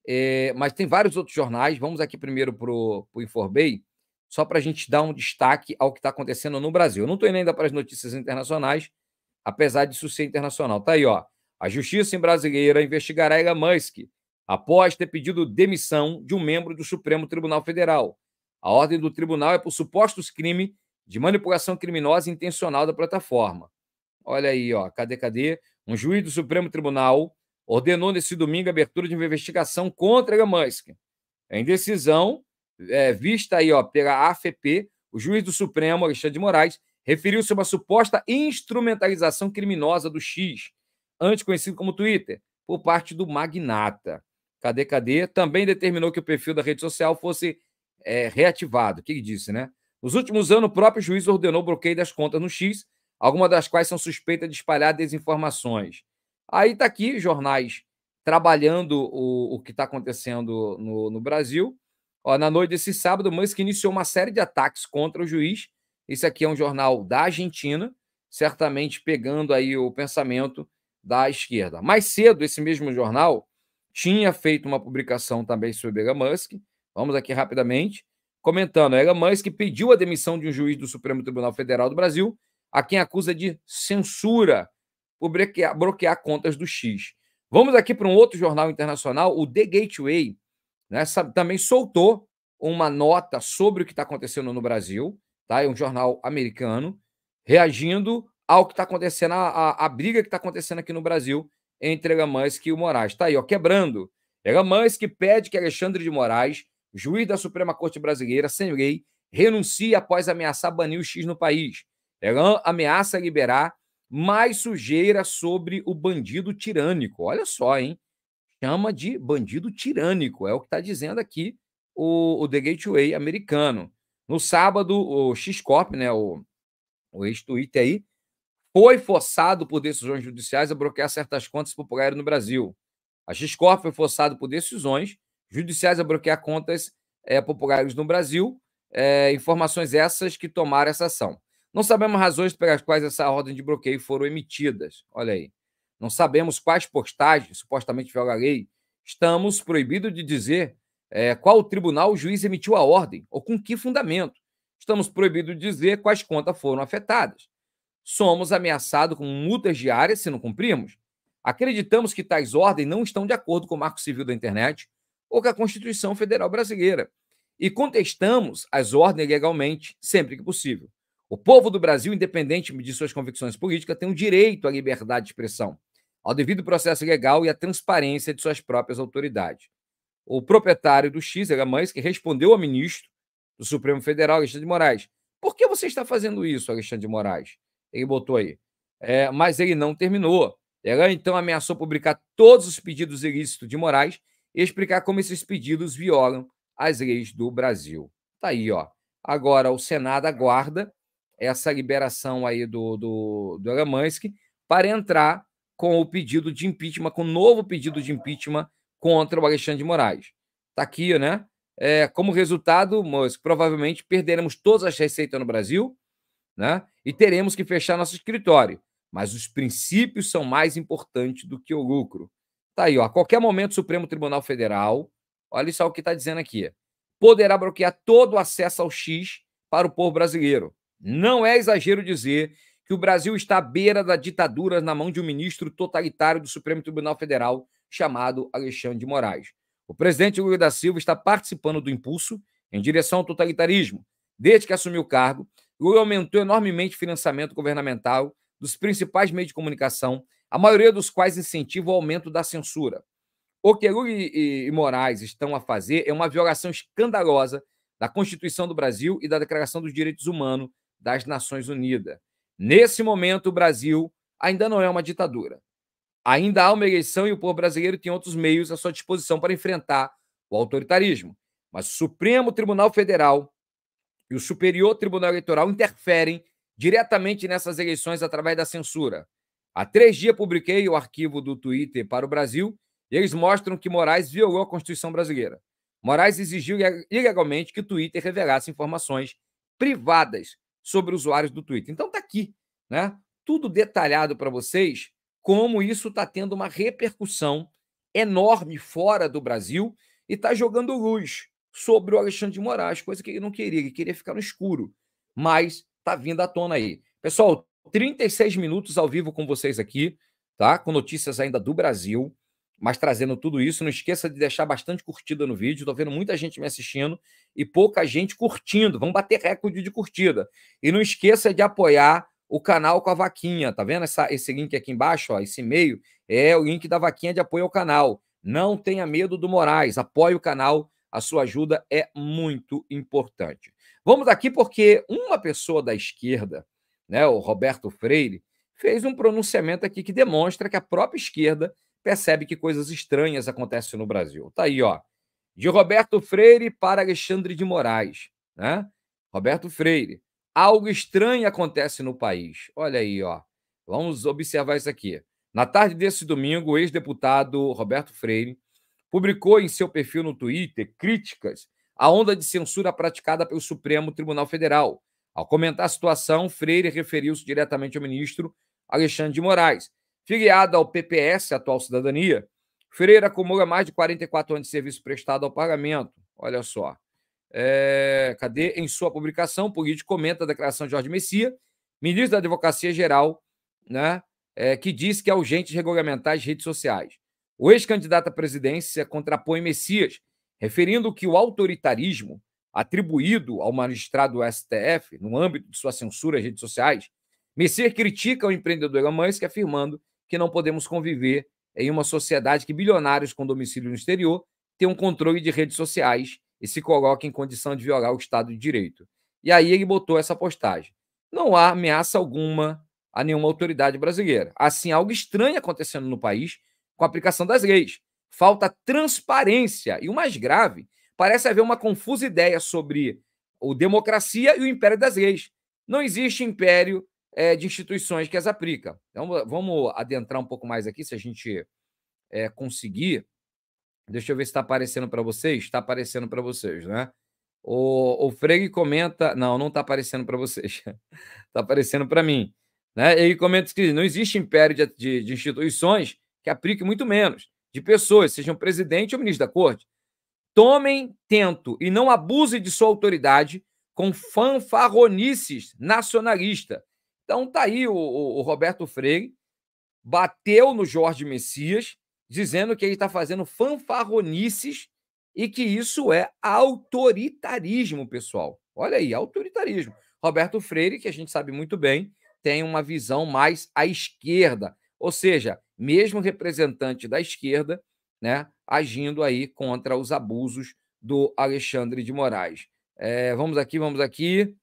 é, mas tem vários outros jornais. Vamos aqui primeiro para o Inforbei, só para a gente dar um destaque ao que está acontecendo no Brasil. Eu não estou indo ainda para as notícias internacionais, apesar disso ser internacional. Tá aí, ó. A justiça brasileira investigará Elon Musk após ter pedido demissão de um membro do Supremo Tribunal Federal. A ordem do tribunal é por supostos crimes de manipulação criminosa intencional da plataforma. Olha aí, ó, cadê, cadê? Um juiz do Supremo Tribunal ordenou nesse domingo a abertura de uma investigação contra Gamanski. É em decisão, é, vista aí ó, pela AFP, o juiz do Supremo, Alexandre de Moraes, referiu-se a uma suposta instrumentalização criminosa do X, antes conhecido como Twitter, por parte do magnata. Cadê, cadê? Também determinou que o perfil da rede social fosse é, reativado. O que ele disse, né? Nos últimos anos, o próprio juiz ordenou o bloqueio das contas no X algumas das quais são suspeitas de espalhar desinformações. Aí está aqui jornais trabalhando o, o que está acontecendo no, no Brasil. Ó, na noite desse sábado, Musk iniciou uma série de ataques contra o juiz. Esse aqui é um jornal da Argentina, certamente pegando aí o pensamento da esquerda. Mais cedo, esse mesmo jornal tinha feito uma publicação também sobre Elon Musk. Vamos aqui rapidamente. Comentando, Elon Musk pediu a demissão de um juiz do Supremo Tribunal Federal do Brasil a quem acusa de censura por bloquear, bloquear contas do X. Vamos aqui para um outro jornal internacional, o The Gateway, né, também soltou uma nota sobre o que está acontecendo no Brasil, tá? É um jornal americano reagindo ao que está acontecendo, a, a, briga que está acontecendo aqui no Brasil entre Elon Musk e o Moraes. Está aí, ó, quebrando. Elon Musk pede que Alexandre de Moraes, juiz da Suprema Corte Brasileira, sem lei, renuncie após ameaçar banir o X no país. Elan ameaça liberar mais sujeira sobre o bandido tirânico. Olha só, hein? Chama de bandido tirânico. É o que está dizendo aqui o, o The Gateway americano. No sábado, o X-Corp, né, o, o ex-Twitter aí, foi forçado por decisões judiciais a bloquear certas contas populares no Brasil. A X-Corp foi forçado por decisões judiciais a bloquear contas é, populares no Brasil. É, informações essas que tomaram essa ação. Não sabemos razões pelas quais essa ordem de bloqueio foram emitidas. Olha aí. Não sabemos quais postagens supostamente violam a lei. Estamos proibidos de dizer é, qual tribunal o juiz emitiu a ordem ou com que fundamento. Estamos proibidos de dizer quais contas foram afetadas. Somos ameaçados com multas diárias se não cumprirmos. Acreditamos que tais ordens não estão de acordo com o Marco Civil da Internet ou com a Constituição Federal Brasileira e contestamos as ordens legalmente sempre que possível. O povo do Brasil, independente de suas convicções políticas, tem o direito à liberdade de expressão, ao devido processo legal e à transparência de suas próprias autoridades. O proprietário do X, Mães, que respondeu ao ministro do Supremo Federal, Alexandre de Moraes. Por que você está fazendo isso, Alexandre de Moraes? Ele botou aí. É, mas ele não terminou. Ela então ameaçou publicar todos os pedidos ilícitos de Moraes e explicar como esses pedidos violam as leis do Brasil. Tá aí, ó. Agora o Senado aguarda essa liberação aí do, do, do Aramansky para entrar com o pedido de impeachment, com o novo pedido de impeachment contra o Alexandre de Moraes. Está aqui, né? É, como resultado, mas, provavelmente perderemos todas as receitas no Brasil né? e teremos que fechar nosso escritório. Mas os princípios são mais importantes do que o lucro. Tá aí, ó. A qualquer momento, o Supremo Tribunal Federal, olha só o que está dizendo aqui: poderá bloquear todo o acesso ao X para o povo brasileiro. Não é exagero dizer que o Brasil está à beira da ditadura na mão de um ministro totalitário do Supremo Tribunal Federal chamado Alexandre de Moraes. O presidente Lula da Silva está participando do impulso em direção ao totalitarismo. Desde que assumiu o cargo, Lula aumentou enormemente o financiamento governamental dos principais meios de comunicação, a maioria dos quais incentiva o aumento da censura. O que Lula e, Moraes estão a fazer é uma violação escandalosa da Constituição do Brasil e da Declaração dos Direitos Humanos, das Nações Unidas. Nesse momento, o Brasil ainda não é uma ditadura. Ainda há uma eleição e o povo brasileiro tem outros meios à sua disposição para enfrentar o autoritarismo. Mas o Supremo Tribunal Federal e o Superior Tribunal Eleitoral interferem diretamente nessas eleições através da censura. Há três dias publiquei o arquivo do Twitter para o Brasil e eles mostram que Moraes violou a Constituição brasileira. Moraes exigiu ilegalmente que o Twitter revelasse informações privadas sobre usuários do Twitter. Então tá aqui, né? Tudo detalhado para vocês como isso está tendo uma repercussão enorme fora do Brasil e está jogando luz sobre o Alexandre de Moraes, coisa que ele não queria, ele queria ficar no escuro, mas tá vindo à tona aí. Pessoal, 36 minutos ao vivo com vocês aqui, tá? Com notícias ainda do Brasil mas trazendo tudo isso. Não esqueça de deixar bastante curtida no vídeo. Estou vendo muita gente me assistindo e pouca gente curtindo. Vamos bater recorde de curtida. E não esqueça de apoiar o canal com a vaquinha. Tá vendo essa, esse link aqui embaixo? Ó, esse e-mail é o link da vaquinha de apoio ao canal. Não tenha medo do Moraes. Apoie o canal. A sua ajuda é muito importante. Vamos aqui porque uma pessoa da esquerda, né, o Roberto Freire, fez um pronunciamento aqui que demonstra que a própria esquerda percebe que coisas estranhas acontecem no Brasil. Tá aí, ó. De Roberto Freire para Alexandre de Moraes, né? Roberto Freire. Algo estranho acontece no país. Olha aí, ó. Vamos observar isso aqui. Na tarde desse domingo, o ex-deputado Roberto Freire publicou em seu perfil no Twitter críticas à onda de censura praticada pelo Supremo Tribunal Federal. Ao comentar a situação, Freire referiu-se diretamente ao ministro Alexandre de Moraes, Filiada ao PPS, atual cidadania, Freire acumula mais de 44 anos de serviço prestado ao pagamento. Olha só. É, cadê? Em sua publicação, o político comenta a declaração de Jorge Messias, ministro da Advocacia Geral, né, é, que diz que é urgente regulamentar as redes sociais. O ex-candidato à presidência contrapõe Messias, referindo que o autoritarismo atribuído ao magistrado do STF, no âmbito de sua censura às redes sociais, Messias critica o empreendedor Elon Musk, afirmando que não podemos conviver em uma sociedade que bilionários com domicílio no exterior têm um controle de redes sociais e se coloca em condição de violar o Estado de Direito. E aí ele botou essa postagem. Não há ameaça alguma a nenhuma autoridade brasileira. Assim, algo estranho acontecendo no país com a aplicação das leis. Falta transparência. E o mais grave, parece haver uma confusa ideia sobre o democracia e o império das leis. Não existe império é, de instituições que as aplicam. Então, vamos adentrar um pouco mais aqui, se a gente é, conseguir. Deixa eu ver se está aparecendo para vocês. Está aparecendo para vocês, né? O, o Freire comenta. Não, não está aparecendo para vocês. Está aparecendo para mim. Né? Ele comenta que não existe império de, de, de instituições que aplique muito menos, de pessoas, sejam presidente ou ministro da corte. Tomem tento e não abuse de sua autoridade com fanfarronices nacionalista então tá aí o, o, o Roberto Freire bateu no Jorge Messias, dizendo que ele está fazendo fanfarronices e que isso é autoritarismo, pessoal. Olha aí, autoritarismo. Roberto Freire, que a gente sabe muito bem, tem uma visão mais à esquerda, ou seja, mesmo representante da esquerda, né, agindo aí contra os abusos do Alexandre de Moraes. É, vamos aqui, vamos aqui,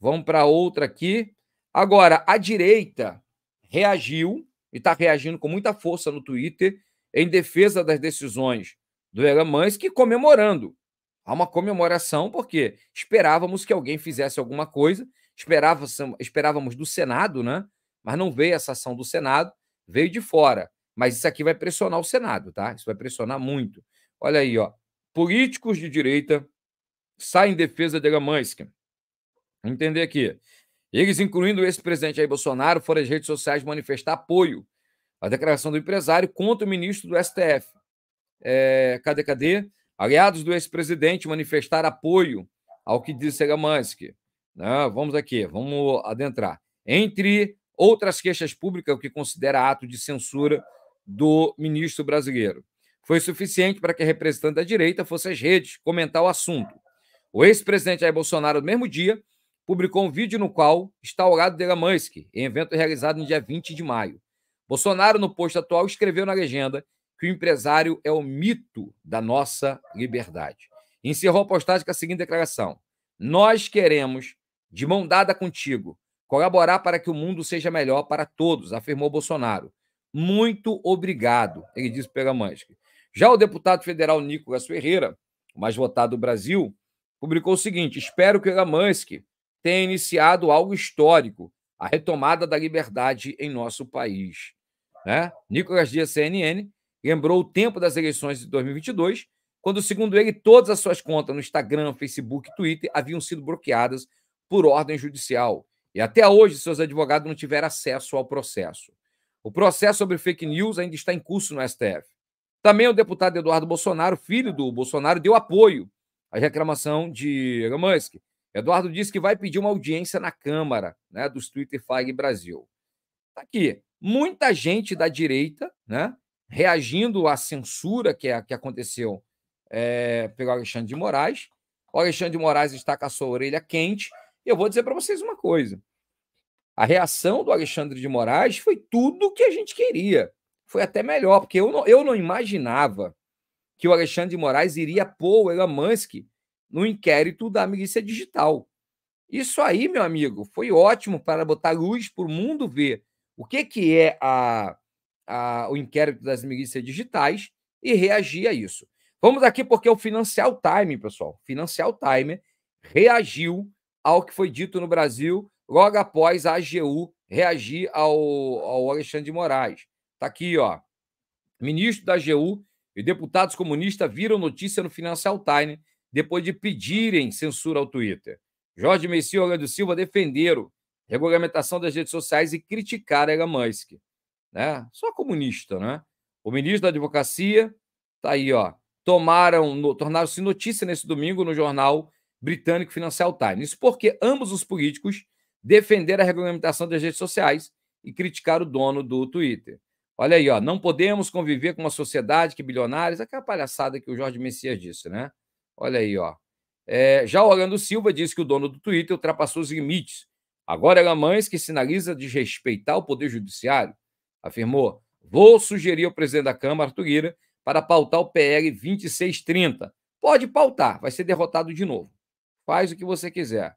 vamos para outra aqui. Agora, a direita reagiu e está reagindo com muita força no Twitter em defesa das decisões do Elamansky, comemorando. Há uma comemoração porque esperávamos que alguém fizesse alguma coisa, esperávamos, esperávamos do Senado, né? Mas não veio essa ação do Senado, veio de fora. Mas isso aqui vai pressionar o Senado, tá? Isso vai pressionar muito. Olha aí, ó. Políticos de direita saem em defesa de Elamansky. Entender aqui. Eles, incluindo o ex-presidente Jair Bolsonaro, foram às redes sociais manifestar apoio à declaração do empresário contra o ministro do STF. É, cadê, cadê? Aliados do ex-presidente manifestaram apoio ao que diz Segamansky. Né? vamos aqui, vamos adentrar. Entre outras queixas públicas, o que considera ato de censura do ministro brasileiro. Foi suficiente para que a representante da direita fosse às redes comentar o assunto. O ex-presidente Jair Bolsonaro, no mesmo dia, publicou um vídeo no qual está ao lado de Elamansky, em evento realizado no dia 20 de maio. Bolsonaro, no posto atual, escreveu na legenda que o empresário é o mito da nossa liberdade. Encerrou a postagem com a seguinte declaração: Nós queremos, de mão dada contigo, colaborar para que o mundo seja melhor para todos, afirmou Bolsonaro. Muito obrigado, ele disse para Mansky. Já o deputado federal Nicolas Ferreira, o mais votado do Brasil, publicou o seguinte: espero que Elamansky tenha iniciado algo histórico, a retomada da liberdade em nosso país. Né? Nicolas Dias, CNN, lembrou o tempo das eleições de 2022, quando, segundo ele, todas as suas contas no Instagram, Facebook e Twitter haviam sido bloqueadas por ordem judicial. E até hoje, seus advogados não tiveram acesso ao processo. O processo sobre fake news ainda está em curso no STF. Também o deputado Eduardo Bolsonaro, filho do Bolsonaro, deu apoio à reclamação de Elon Musk, Eduardo disse que vai pedir uma audiência na Câmara né, dos Twitter Fag Brasil. Está aqui. Muita gente da direita né, reagindo à censura que, é, que aconteceu é, pelo Alexandre de Moraes. O Alexandre de Moraes está com a sua orelha quente. E eu vou dizer para vocês uma coisa. A reação do Alexandre de Moraes foi tudo o que a gente queria. Foi até melhor, porque eu não, eu não imaginava que o Alexandre de Moraes iria pôr o Elon Musk no inquérito da milícia digital. Isso aí, meu amigo, foi ótimo para botar luz para o mundo ver o que, que é a, a, o inquérito das milícias digitais e reagir a isso. Vamos aqui porque o Financial Time, pessoal, Financial Time reagiu ao que foi dito no Brasil logo após a AGU reagir ao, ao Alexandre de Moraes. Está aqui, ó. Ministro da AGU e deputados comunistas viram notícia no Financial Time depois de pedirem censura ao Twitter. Jorge Messias e Orlando Silva defenderam regulamentação das redes sociais e criticaram Elon Musk. Né? Só comunista, né? O ministro da Advocacia está aí, ó. Tomaram, no, tornaram-se notícia nesse domingo no jornal britânico Financial Times. Isso porque ambos os políticos defenderam a regulamentação das redes sociais e criticaram o dono do Twitter. Olha aí, ó, não podemos conviver com uma sociedade que bilionários, aquela palhaçada que o Jorge Messias disse, né? Olha aí, ó. É, já Orlando Silva disse que o dono do Twitter ultrapassou os limites. Agora ela é mães que sinaliza desrespeitar o Poder Judiciário. Afirmou: vou sugerir ao presidente da Câmara, Arthur Guira, para pautar o PL 2630. Pode pautar, vai ser derrotado de novo. Faz o que você quiser.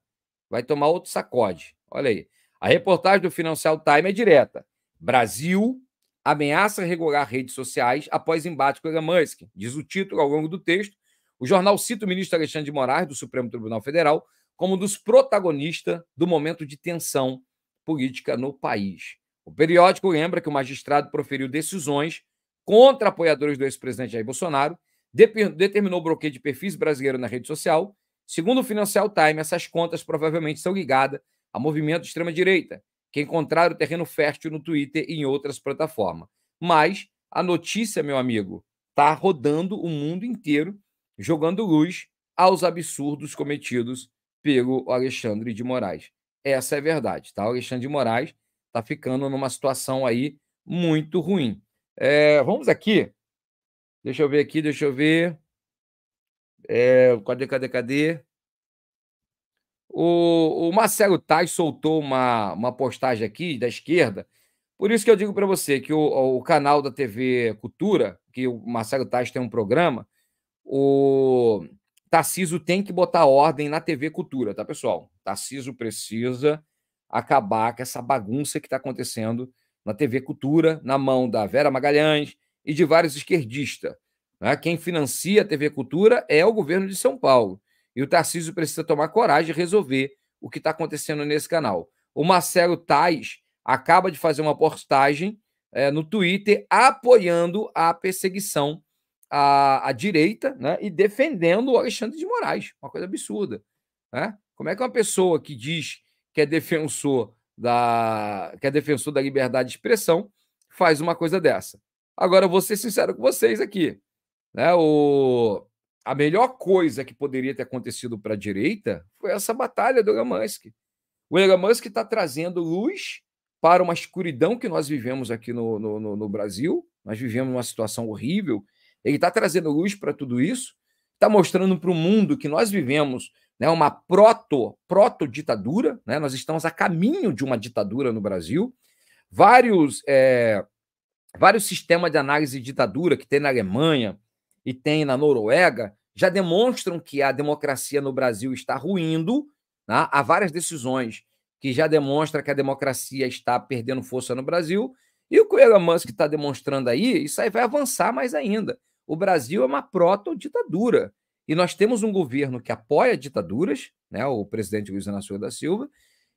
Vai tomar outro sacode. Olha aí. A reportagem do Financial Times é direta. Brasil ameaça regular redes sociais após embate com Elon Musk, diz o título ao longo do texto, o jornal cita o ministro Alexandre de Moraes, do Supremo Tribunal Federal, como um dos protagonistas do momento de tensão política no país. O periódico lembra que o magistrado proferiu decisões contra apoiadores do ex-presidente Jair Bolsonaro, determinou o bloqueio de perfis brasileiros na rede social. Segundo o Financial Times, essas contas provavelmente são ligadas a movimento de extrema-direita, que encontraram terreno fértil no Twitter e em outras plataformas. Mas a notícia, meu amigo, está rodando o mundo inteiro jogando luz aos absurdos cometidos pelo Alexandre de Moraes. Essa é a verdade, tá? O Alexandre de Moraes está ficando numa situação aí muito ruim. É, vamos aqui. Deixa eu ver aqui, deixa eu ver. É, cadê, cadê, cadê? O, o Marcelo Tais soltou uma, uma postagem aqui da esquerda. Por isso que eu digo para você que o, o canal da TV Cultura, que o Marcelo Tais tem um programa, o Tarciso tem que botar ordem na TV Cultura, tá, pessoal? Tarciso precisa acabar com essa bagunça que está acontecendo na TV Cultura, na mão da Vera Magalhães e de vários esquerdistas. Né? Quem financia a TV Cultura é o governo de São Paulo. E o Tarciso precisa tomar coragem e resolver o que está acontecendo nesse canal. O Marcelo Tais acaba de fazer uma postagem é, no Twitter apoiando a perseguição a, direita né, e defendendo o Alexandre de Moraes. Uma coisa absurda. Né? Como é que uma pessoa que diz que é defensor da, que é defensor da liberdade de expressão faz uma coisa dessa? Agora, eu vou ser sincero com vocês aqui. Né? O, a melhor coisa que poderia ter acontecido para a direita foi essa batalha do Elon Musk. O Elon Musk está trazendo luz para uma escuridão que nós vivemos aqui no, no, no, no Brasil. Nós vivemos uma situação horrível ele está trazendo luz para tudo isso, está mostrando para o mundo que nós vivemos né, uma proto, proto-ditadura, né, nós estamos a caminho de uma ditadura no Brasil. Vários, é, vários sistemas de análise de ditadura que tem na Alemanha e tem na Noruega já demonstram que a democracia no Brasil está ruindo. Né, há várias decisões que já demonstra que a democracia está perdendo força no Brasil. E o que o Elon Musk está demonstrando aí, isso aí vai avançar mais ainda. O Brasil é uma proto-ditadura. E nós temos um governo que apoia ditaduras, né, o presidente Luiz Inácio da Silva,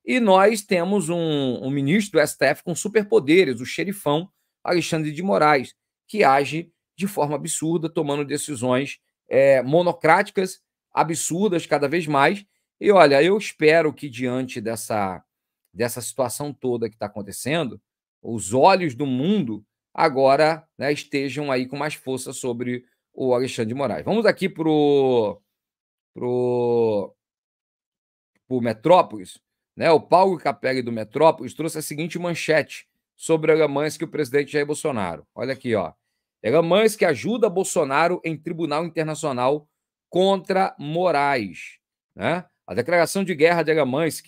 e nós temos um, um ministro do STF com superpoderes, o xerifão Alexandre de Moraes, que age de forma absurda, tomando decisões é, monocráticas, absurdas cada vez mais. E olha, eu espero que diante dessa, dessa situação toda que está acontecendo, os olhos do mundo agora né, estejam aí com mais força sobre o Alexandre de Moraes. Vamos aqui para o pro, pro Metrópolis. Né? O Paulo Capelli do Metrópolis trouxe a seguinte manchete sobre Alemães que o presidente Jair Bolsonaro. Olha aqui, ó. Alemães que ajuda Bolsonaro em tribunal internacional contra Moraes. Né? A declaração de guerra de Alemães,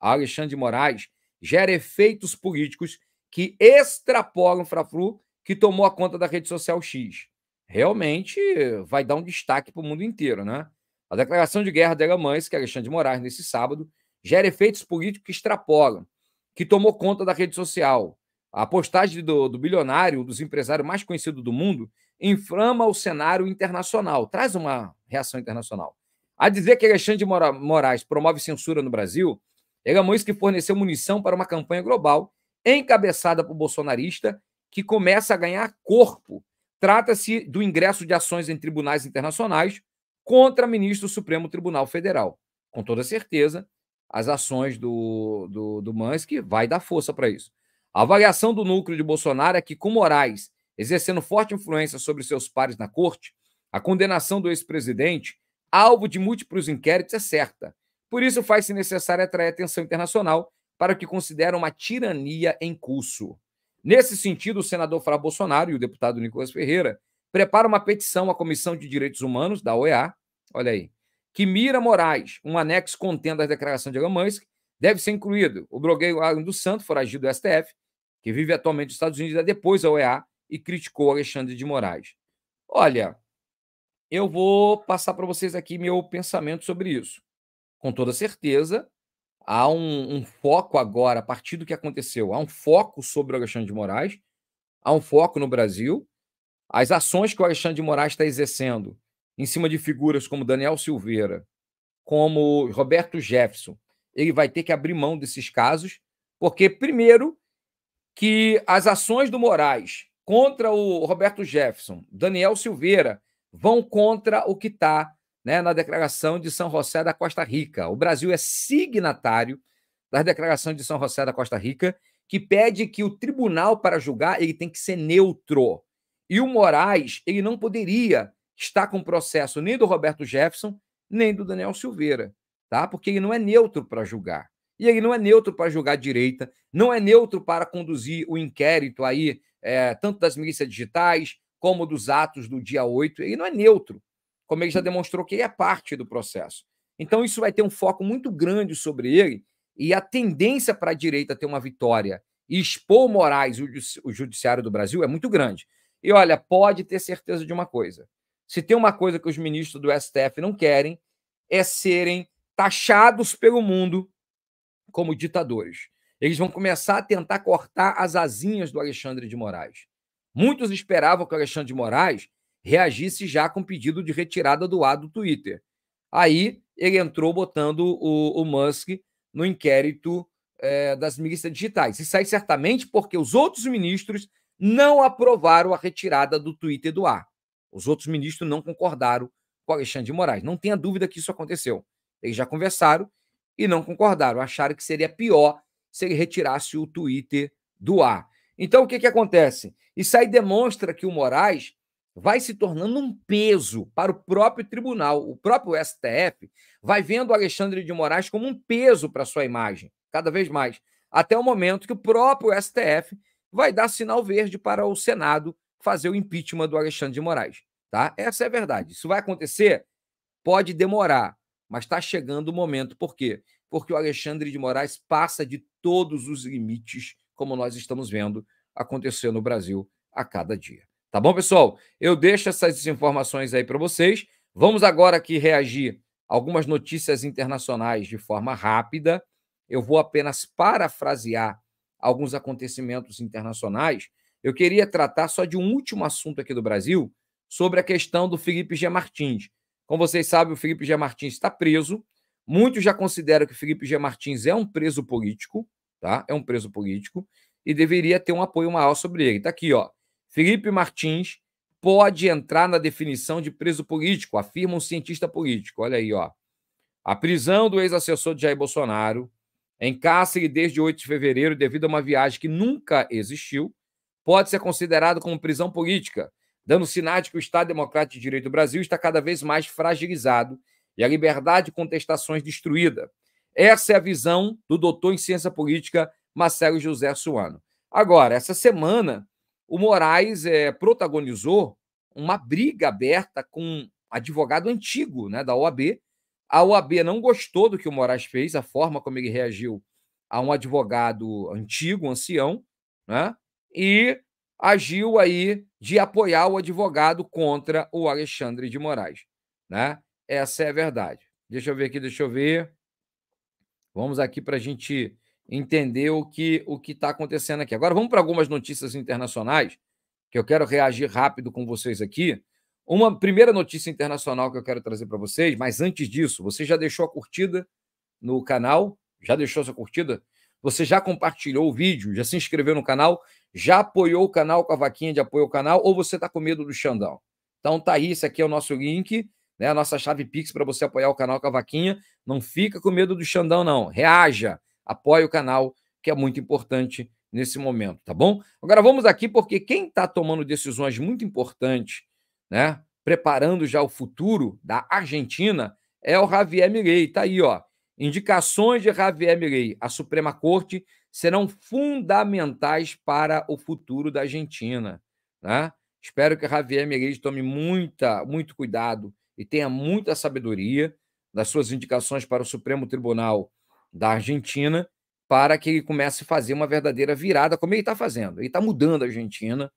a Alexandre de Moraes, gera efeitos políticos que extrapolam o Fraflu, que tomou a conta da rede social X. Realmente vai dar um destaque para o mundo inteiro, né? A declaração de guerra de Alemães, que Alexandre de Moraes, nesse sábado, gera efeitos políticos que extrapolam, que tomou conta da rede social. A postagem do, do bilionário, dos empresários mais conhecidos do mundo, inflama o cenário internacional, traz uma reação internacional. A dizer que Alexandre de Moraes promove censura no Brasil, é Egamões que forneceu munição para uma campanha global encabeçada por bolsonarista, que começa a ganhar corpo. Trata-se do ingresso de ações em tribunais internacionais contra ministro do Supremo Tribunal Federal. Com toda certeza, as ações do, do, do Mansky vai dar força para isso. A avaliação do núcleo de Bolsonaro é que, com Moraes exercendo forte influência sobre seus pares na corte, a condenação do ex-presidente, alvo de múltiplos inquéritos, é certa. Por isso, faz-se necessário atrair atenção internacional para o que considera uma tirania em curso. Nesse sentido, o senador Flávio Bolsonaro e o deputado Nicolas Ferreira preparam uma petição à Comissão de Direitos Humanos, da OEA, olha aí, que mira Moraes, um anexo contendo a declaração de Agamansk, deve ser incluído o blogueiro Alan do Santo, foragido do STF, que vive atualmente nos Estados Unidos, depois da OEA, e criticou Alexandre de Moraes. Olha, eu vou passar para vocês aqui meu pensamento sobre isso. Com toda certeza, Há um, um, foco agora, a partir do que aconteceu, há um foco sobre o Alexandre de Moraes, há um foco no Brasil. As ações que o Alexandre de Moraes está exercendo em cima de figuras como Daniel Silveira, como Roberto Jefferson, ele vai ter que abrir mão desses casos, porque, primeiro, que as ações do Moraes contra o Roberto Jefferson, Daniel Silveira, vão contra o que está né, na Declaração de São José da Costa Rica. O Brasil é signatário da Declaração de São José da Costa Rica, que pede que o tribunal para julgar ele tem que ser neutro. E o Moraes, ele não poderia estar com o processo nem do Roberto Jefferson, nem do Daniel Silveira, tá? Porque ele não é neutro para julgar. E ele não é neutro para julgar direita, não é neutro para conduzir o inquérito aí, é, tanto das milícias digitais como dos atos do dia 8. Ele não é neutro como ele já demonstrou que ele é parte do processo. Então, isso vai ter um foco muito grande sobre ele e a tendência para a direita ter uma vitória e expor Moraes, o judiciário do Brasil, é muito grande. E olha, pode ter certeza de uma coisa: se tem uma coisa que os ministros do STF não querem, é serem taxados pelo mundo como ditadores. Eles vão começar a tentar cortar as asinhas do Alexandre de Moraes. Muitos esperavam que o Alexandre de Moraes reagisse já com pedido de retirada do ar do Twitter. Aí ele entrou botando o, o Musk no inquérito é, das milícias digitais. Isso aí certamente porque os outros ministros não aprovaram a retirada do Twitter do ar. Os outros ministros não concordaram com Alexandre de Moraes. Não tenha dúvida que isso aconteceu. Eles já conversaram e não concordaram. Acharam que seria pior se ele retirasse o Twitter do ar. Então, o que, que acontece? Isso aí demonstra que o Moraes vai se tornando um peso para o próprio tribunal. O próprio STF vai vendo Alexandre de Moraes como um peso para sua imagem, cada vez mais, até o momento que o próprio STF vai dar sinal verde para o Senado fazer o impeachment do Alexandre de Moraes, tá? Essa é a verdade. Isso vai acontecer, pode demorar, mas está chegando o momento. Por quê? Porque o Alexandre de Moraes passa de todos os limites, como nós estamos vendo acontecer no Brasil a cada dia. Tá bom, pessoal? Eu deixo essas informações aí para vocês. Vamos agora aqui reagir algumas notícias internacionais de forma rápida. Eu vou apenas parafrasear alguns acontecimentos internacionais. Eu queria tratar só de um último assunto aqui do Brasil, sobre a questão do Felipe G. Martins. Como vocês sabem, o Felipe G. Martins está preso. Muitos já consideram que o Felipe G. Martins é um preso político, tá? É um preso político e deveria ter um apoio maior sobre ele. Está aqui, ó. Felipe Martins pode entrar na definição de preso político, afirma um cientista político. Olha aí, ó. A prisão do ex-assessor de Jair Bolsonaro, em cárcere desde 8 de fevereiro, devido a uma viagem que nunca existiu, pode ser considerada como prisão política, dando sinais de que o Estado Democrático de Direito do Brasil está cada vez mais fragilizado e a liberdade de contestações destruída. Essa é a visão do doutor em ciência política Marcelo José Suano. Agora, essa semana, o Moraes é, protagonizou uma briga aberta com um advogado antigo né, da OAB. A OAB não gostou do que o Moraes fez, a forma como ele reagiu a um advogado antigo, ancião, né, e agiu aí de apoiar o advogado contra o Alexandre de Moraes. Né? Essa é a verdade. Deixa eu ver aqui, deixa eu ver. Vamos aqui para a gente entender o que o que está acontecendo aqui. Agora vamos para algumas notícias internacionais que eu quero reagir rápido com vocês aqui. Uma primeira notícia internacional que eu quero trazer para vocês, mas antes disso, você já deixou a curtida no canal? Já deixou sua curtida? Você já compartilhou o vídeo? Já se inscreveu no canal? Já apoiou o canal com a vaquinha de apoio ao canal? Ou você está com medo do Xandão? Então tá aí, esse aqui é o nosso link, né? A nossa chave Pix para você apoiar o canal com a vaquinha. Não fica com medo do Xandão, não. Reaja! apoie o canal, que é muito importante nesse momento, tá bom? Agora vamos aqui, porque quem está tomando decisões muito importantes, né? Preparando já o futuro da Argentina é o Javier Milei. Tá aí, ó. Indicações de Javier Milei à Suprema Corte serão fundamentais para o futuro da Argentina, né? Espero que Javier Milei tome muita, muito cuidado e tenha muita sabedoria nas suas indicações para o Supremo Tribunal da Argentina para que ele comece a fazer uma verdadeira virada, como ele está fazendo. Ele está mudando a Argentina,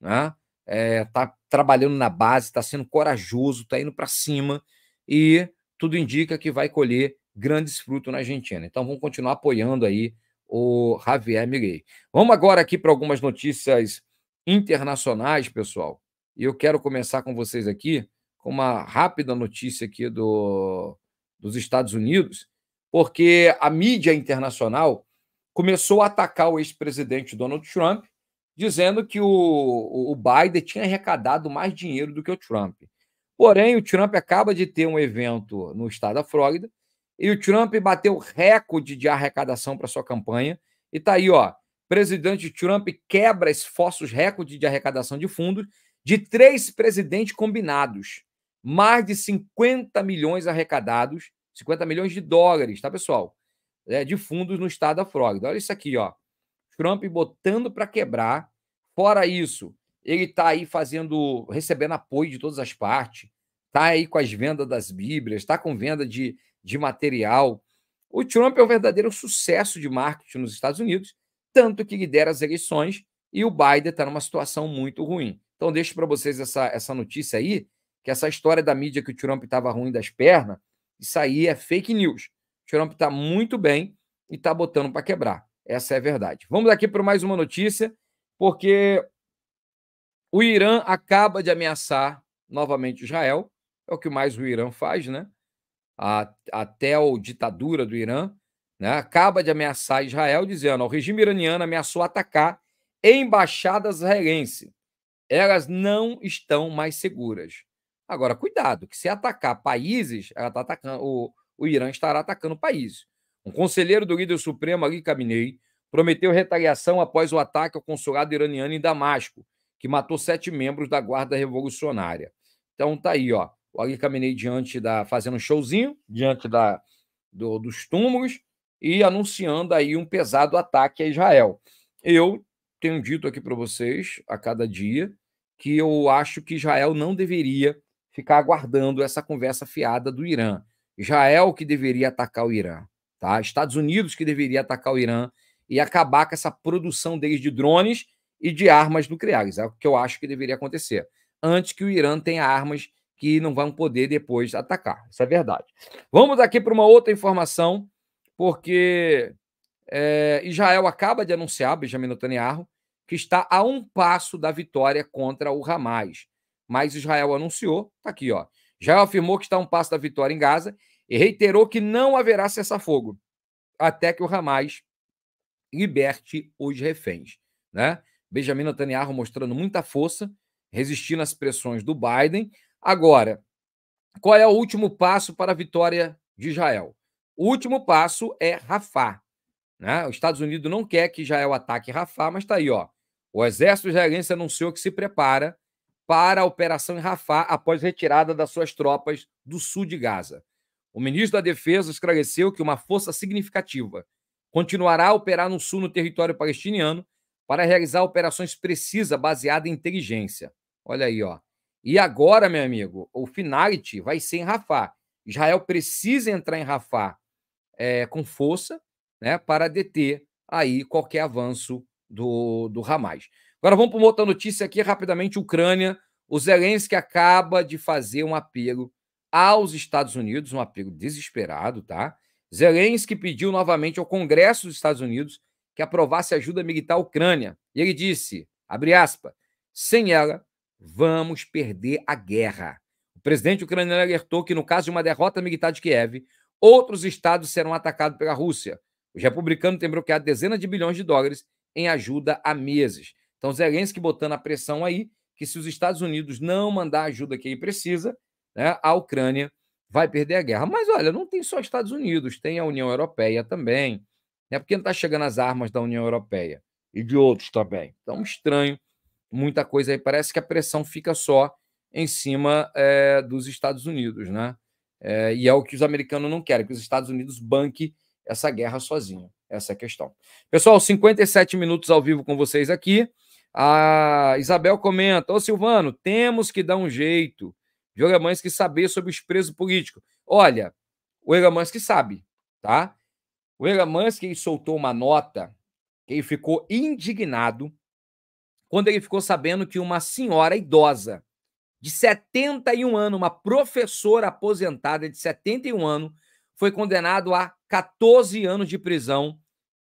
está né? é, trabalhando na base, está sendo corajoso, está indo para cima e tudo indica que vai colher grandes frutos na Argentina. Então vamos continuar apoiando aí o Javier Milei. Vamos agora aqui para algumas notícias internacionais, pessoal. E eu quero começar com vocês aqui com uma rápida notícia aqui do, dos Estados Unidos, porque a mídia internacional começou a atacar o ex-presidente Donald Trump, dizendo que o, o Biden tinha arrecadado mais dinheiro do que o Trump. Porém, o Trump acaba de ter um evento no estado da Flórida e o Trump bateu recorde de arrecadação para sua campanha. E tá aí, ó. Presidente Trump quebra esforços recorde de arrecadação de fundos de três presidentes combinados. Mais de 50 milhões arrecadados 50 milhões de dólares, tá, pessoal? É, de fundos no estado da Flórida. Olha isso aqui, ó. Trump botando para quebrar. Fora isso, ele está aí fazendo, recebendo apoio de todas as partes, Tá aí com as vendas das Bíblias, Tá com venda de, de material. O Trump é um verdadeiro sucesso de marketing nos Estados Unidos, tanto que lidera as eleições e o Biden está numa situação muito ruim. Então, deixo para vocês essa, essa notícia aí, que essa história da mídia que o Trump estava ruim das pernas, isso aí é fake news. Trump está muito bem e está botando para quebrar. Essa é a verdade. Vamos aqui para mais uma notícia, porque o Irã acaba de ameaçar novamente Israel. É o que mais o Irã faz, né? A, até a ditadura do Irã, né? acaba de ameaçar Israel, dizendo: o regime iraniano ameaçou atacar embaixadas israelense. Elas não estão mais seguras. Agora, cuidado, que se atacar países, ela tá atacando, o, o Irã estará atacando países. Um conselheiro do líder supremo, Ali Khamenei, prometeu retaliação após o ataque ao consulado iraniano em Damasco, que matou sete membros da Guarda Revolucionária. Então tá aí, ó. O Ali Khamenei diante da. fazendo um showzinho diante da, do, dos túmulos e anunciando aí um pesado ataque a Israel. Eu tenho dito aqui para vocês a cada dia que eu acho que Israel não deveria ficar aguardando essa conversa fiada do Irã. Israel que deveria atacar o Irã, tá? Estados Unidos que deveria atacar o Irã e acabar com essa produção deles de drones e de armas nucleares. É o que eu acho que deveria acontecer. Antes que o Irã tenha armas que não vão poder depois atacar. Isso é verdade. Vamos aqui para uma outra informação, porque é, Israel acaba de anunciar, Benjamin Netanyahu, que está a um passo da vitória contra o Hamas mas Israel anunciou, tá aqui, ó. Israel afirmou que está um passo da vitória em Gaza e reiterou que não haverá cessar-fogo até que o Hamas liberte os reféns, né? Benjamin Netanyahu mostrando muita força, resistindo às pressões do Biden. Agora, qual é o último passo para a vitória de Israel? O último passo é Rafah. Né? Os Estados Unidos não quer que Israel ataque Rafah, mas está aí, ó. O exército israelense anunciou que se prepara para a Operação em Rafah após retirada das suas tropas do sul de Gaza. O ministro da Defesa esclareceu que uma força significativa continuará a operar no sul no território palestiniano para realizar operações precisas baseadas em inteligência. Olha aí, ó. E agora, meu amigo, o finality vai ser em Rafah. Israel precisa entrar em Rafah é, com força né, para deter aí qualquer avanço do, do Hamas. Agora vamos para uma outra notícia aqui, rapidamente: Ucrânia. O Zelensky acaba de fazer um apelo aos Estados Unidos, um apelo desesperado, tá? Zelensky pediu novamente ao Congresso dos Estados Unidos que aprovasse ajuda militar à Ucrânia. E ele disse, abre aspas, sem ela, vamos perder a guerra. O presidente ucraniano alertou que, no caso de uma derrota militar de Kiev, outros estados serão atacados pela Rússia. Os republicanos têm bloqueado dezenas de bilhões de dólares em ajuda há meses. Então, Zelensky botando a pressão aí que se os Estados Unidos não mandar a ajuda que ele precisa, né, a Ucrânia vai perder a guerra. Mas olha, não tem só Estados Unidos, tem a União Europeia também, né, porque não está chegando as armas da União Europeia e de outros também. Então, estranho, muita coisa aí. Parece que a pressão fica só em cima é, dos Estados Unidos, né? É, e é o que os americanos não querem, que os Estados Unidos banque essa guerra sozinho. Essa é a questão. Pessoal, 57 minutos ao vivo com vocês aqui. A Isabel comenta: Ô Silvano, temos que dar um jeito de que saber sobre os presos políticos. Olha, o que sabe, tá? O Ogamanski soltou uma nota que ele ficou indignado quando ele ficou sabendo que uma senhora idosa de 71 anos, uma professora aposentada de 71 anos, foi condenado a 14 anos de prisão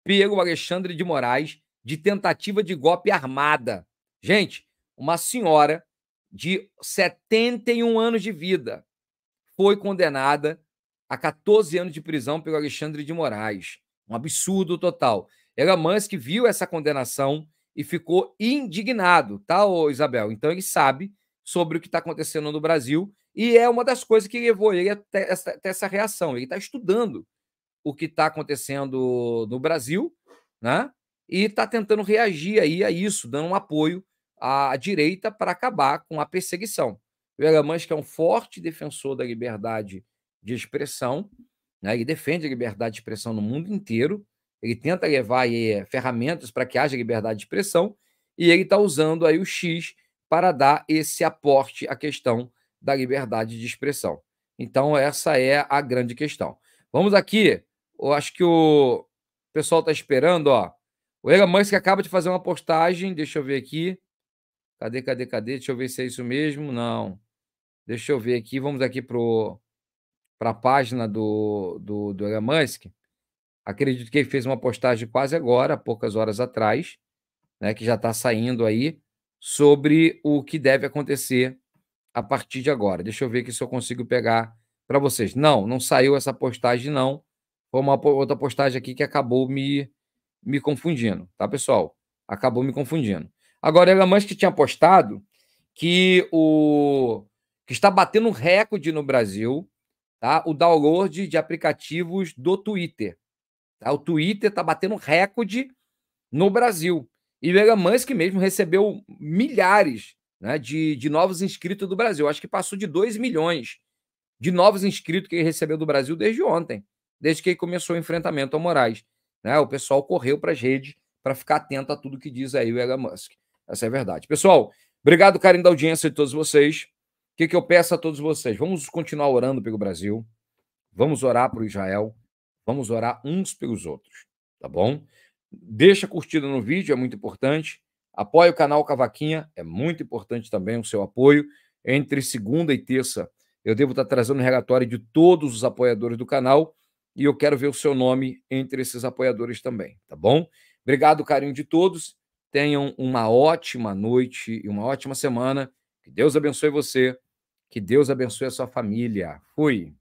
pelo Alexandre de Moraes de tentativa de golpe armada. Gente, uma senhora de 71 anos de vida foi condenada a 14 anos de prisão pelo Alexandre de Moraes. Um absurdo total. Era Mans que viu essa condenação e ficou indignado, tá, Isabel? Então ele sabe sobre o que está acontecendo no Brasil e é uma das coisas que levou ele até essa, até essa reação. Ele está estudando o que está acontecendo no Brasil, né? e está tentando reagir aí a isso, dando um apoio à direita para acabar com a perseguição. O que é um forte defensor da liberdade de expressão, né? ele defende a liberdade de expressão no mundo inteiro, ele tenta levar aí, eh, ferramentas para que haja liberdade de expressão, e ele está usando aí o X para dar esse aporte à questão da liberdade de expressão. Então, essa é a grande questão. Vamos aqui. Eu acho que o pessoal está esperando, ó. O Elon Musk acaba de fazer uma postagem, deixa eu ver aqui. Cadê, cadê, cadê? Deixa eu ver se é isso mesmo. Não. Deixa eu ver aqui. Vamos aqui para a página do, do, do Elon Musk. Acredito que ele fez uma postagem quase agora, poucas horas atrás, né, que já está saindo aí, sobre o que deve acontecer a partir de agora. Deixa eu ver aqui se eu consigo pegar para vocês. Não, não saiu essa postagem, não. Foi uma outra postagem aqui que acabou me me confundindo, tá, pessoal? Acabou me confundindo. Agora, Elon Musk tinha apostado que o que está batendo recorde no Brasil, tá? O download de aplicativos do Twitter. Tá? O Twitter está batendo recorde no Brasil. E o Elon Musk mesmo recebeu milhares né, de, de novos inscritos do Brasil. Acho que passou de 2 milhões de novos inscritos que ele recebeu do Brasil desde ontem, desde que ele começou o enfrentamento ao Moraes. Né? O pessoal correu para a rede para ficar atento a tudo que diz aí o Elon Musk. Essa é a verdade. Pessoal, obrigado, carinho da audiência de todos vocês. O que, que eu peço a todos vocês? Vamos continuar orando pelo Brasil. Vamos orar para o Israel. Vamos orar uns pelos outros. Tá bom? Deixa curtida no vídeo, é muito importante. Apoie o canal Cavaquinha, é muito importante também o seu apoio. Entre segunda e terça, eu devo estar trazendo um relatório de todos os apoiadores do canal e eu quero ver o seu nome entre esses apoiadores também, tá bom? Obrigado, carinho de todos. Tenham uma ótima noite e uma ótima semana. Que Deus abençoe você. Que Deus abençoe a sua família. Fui.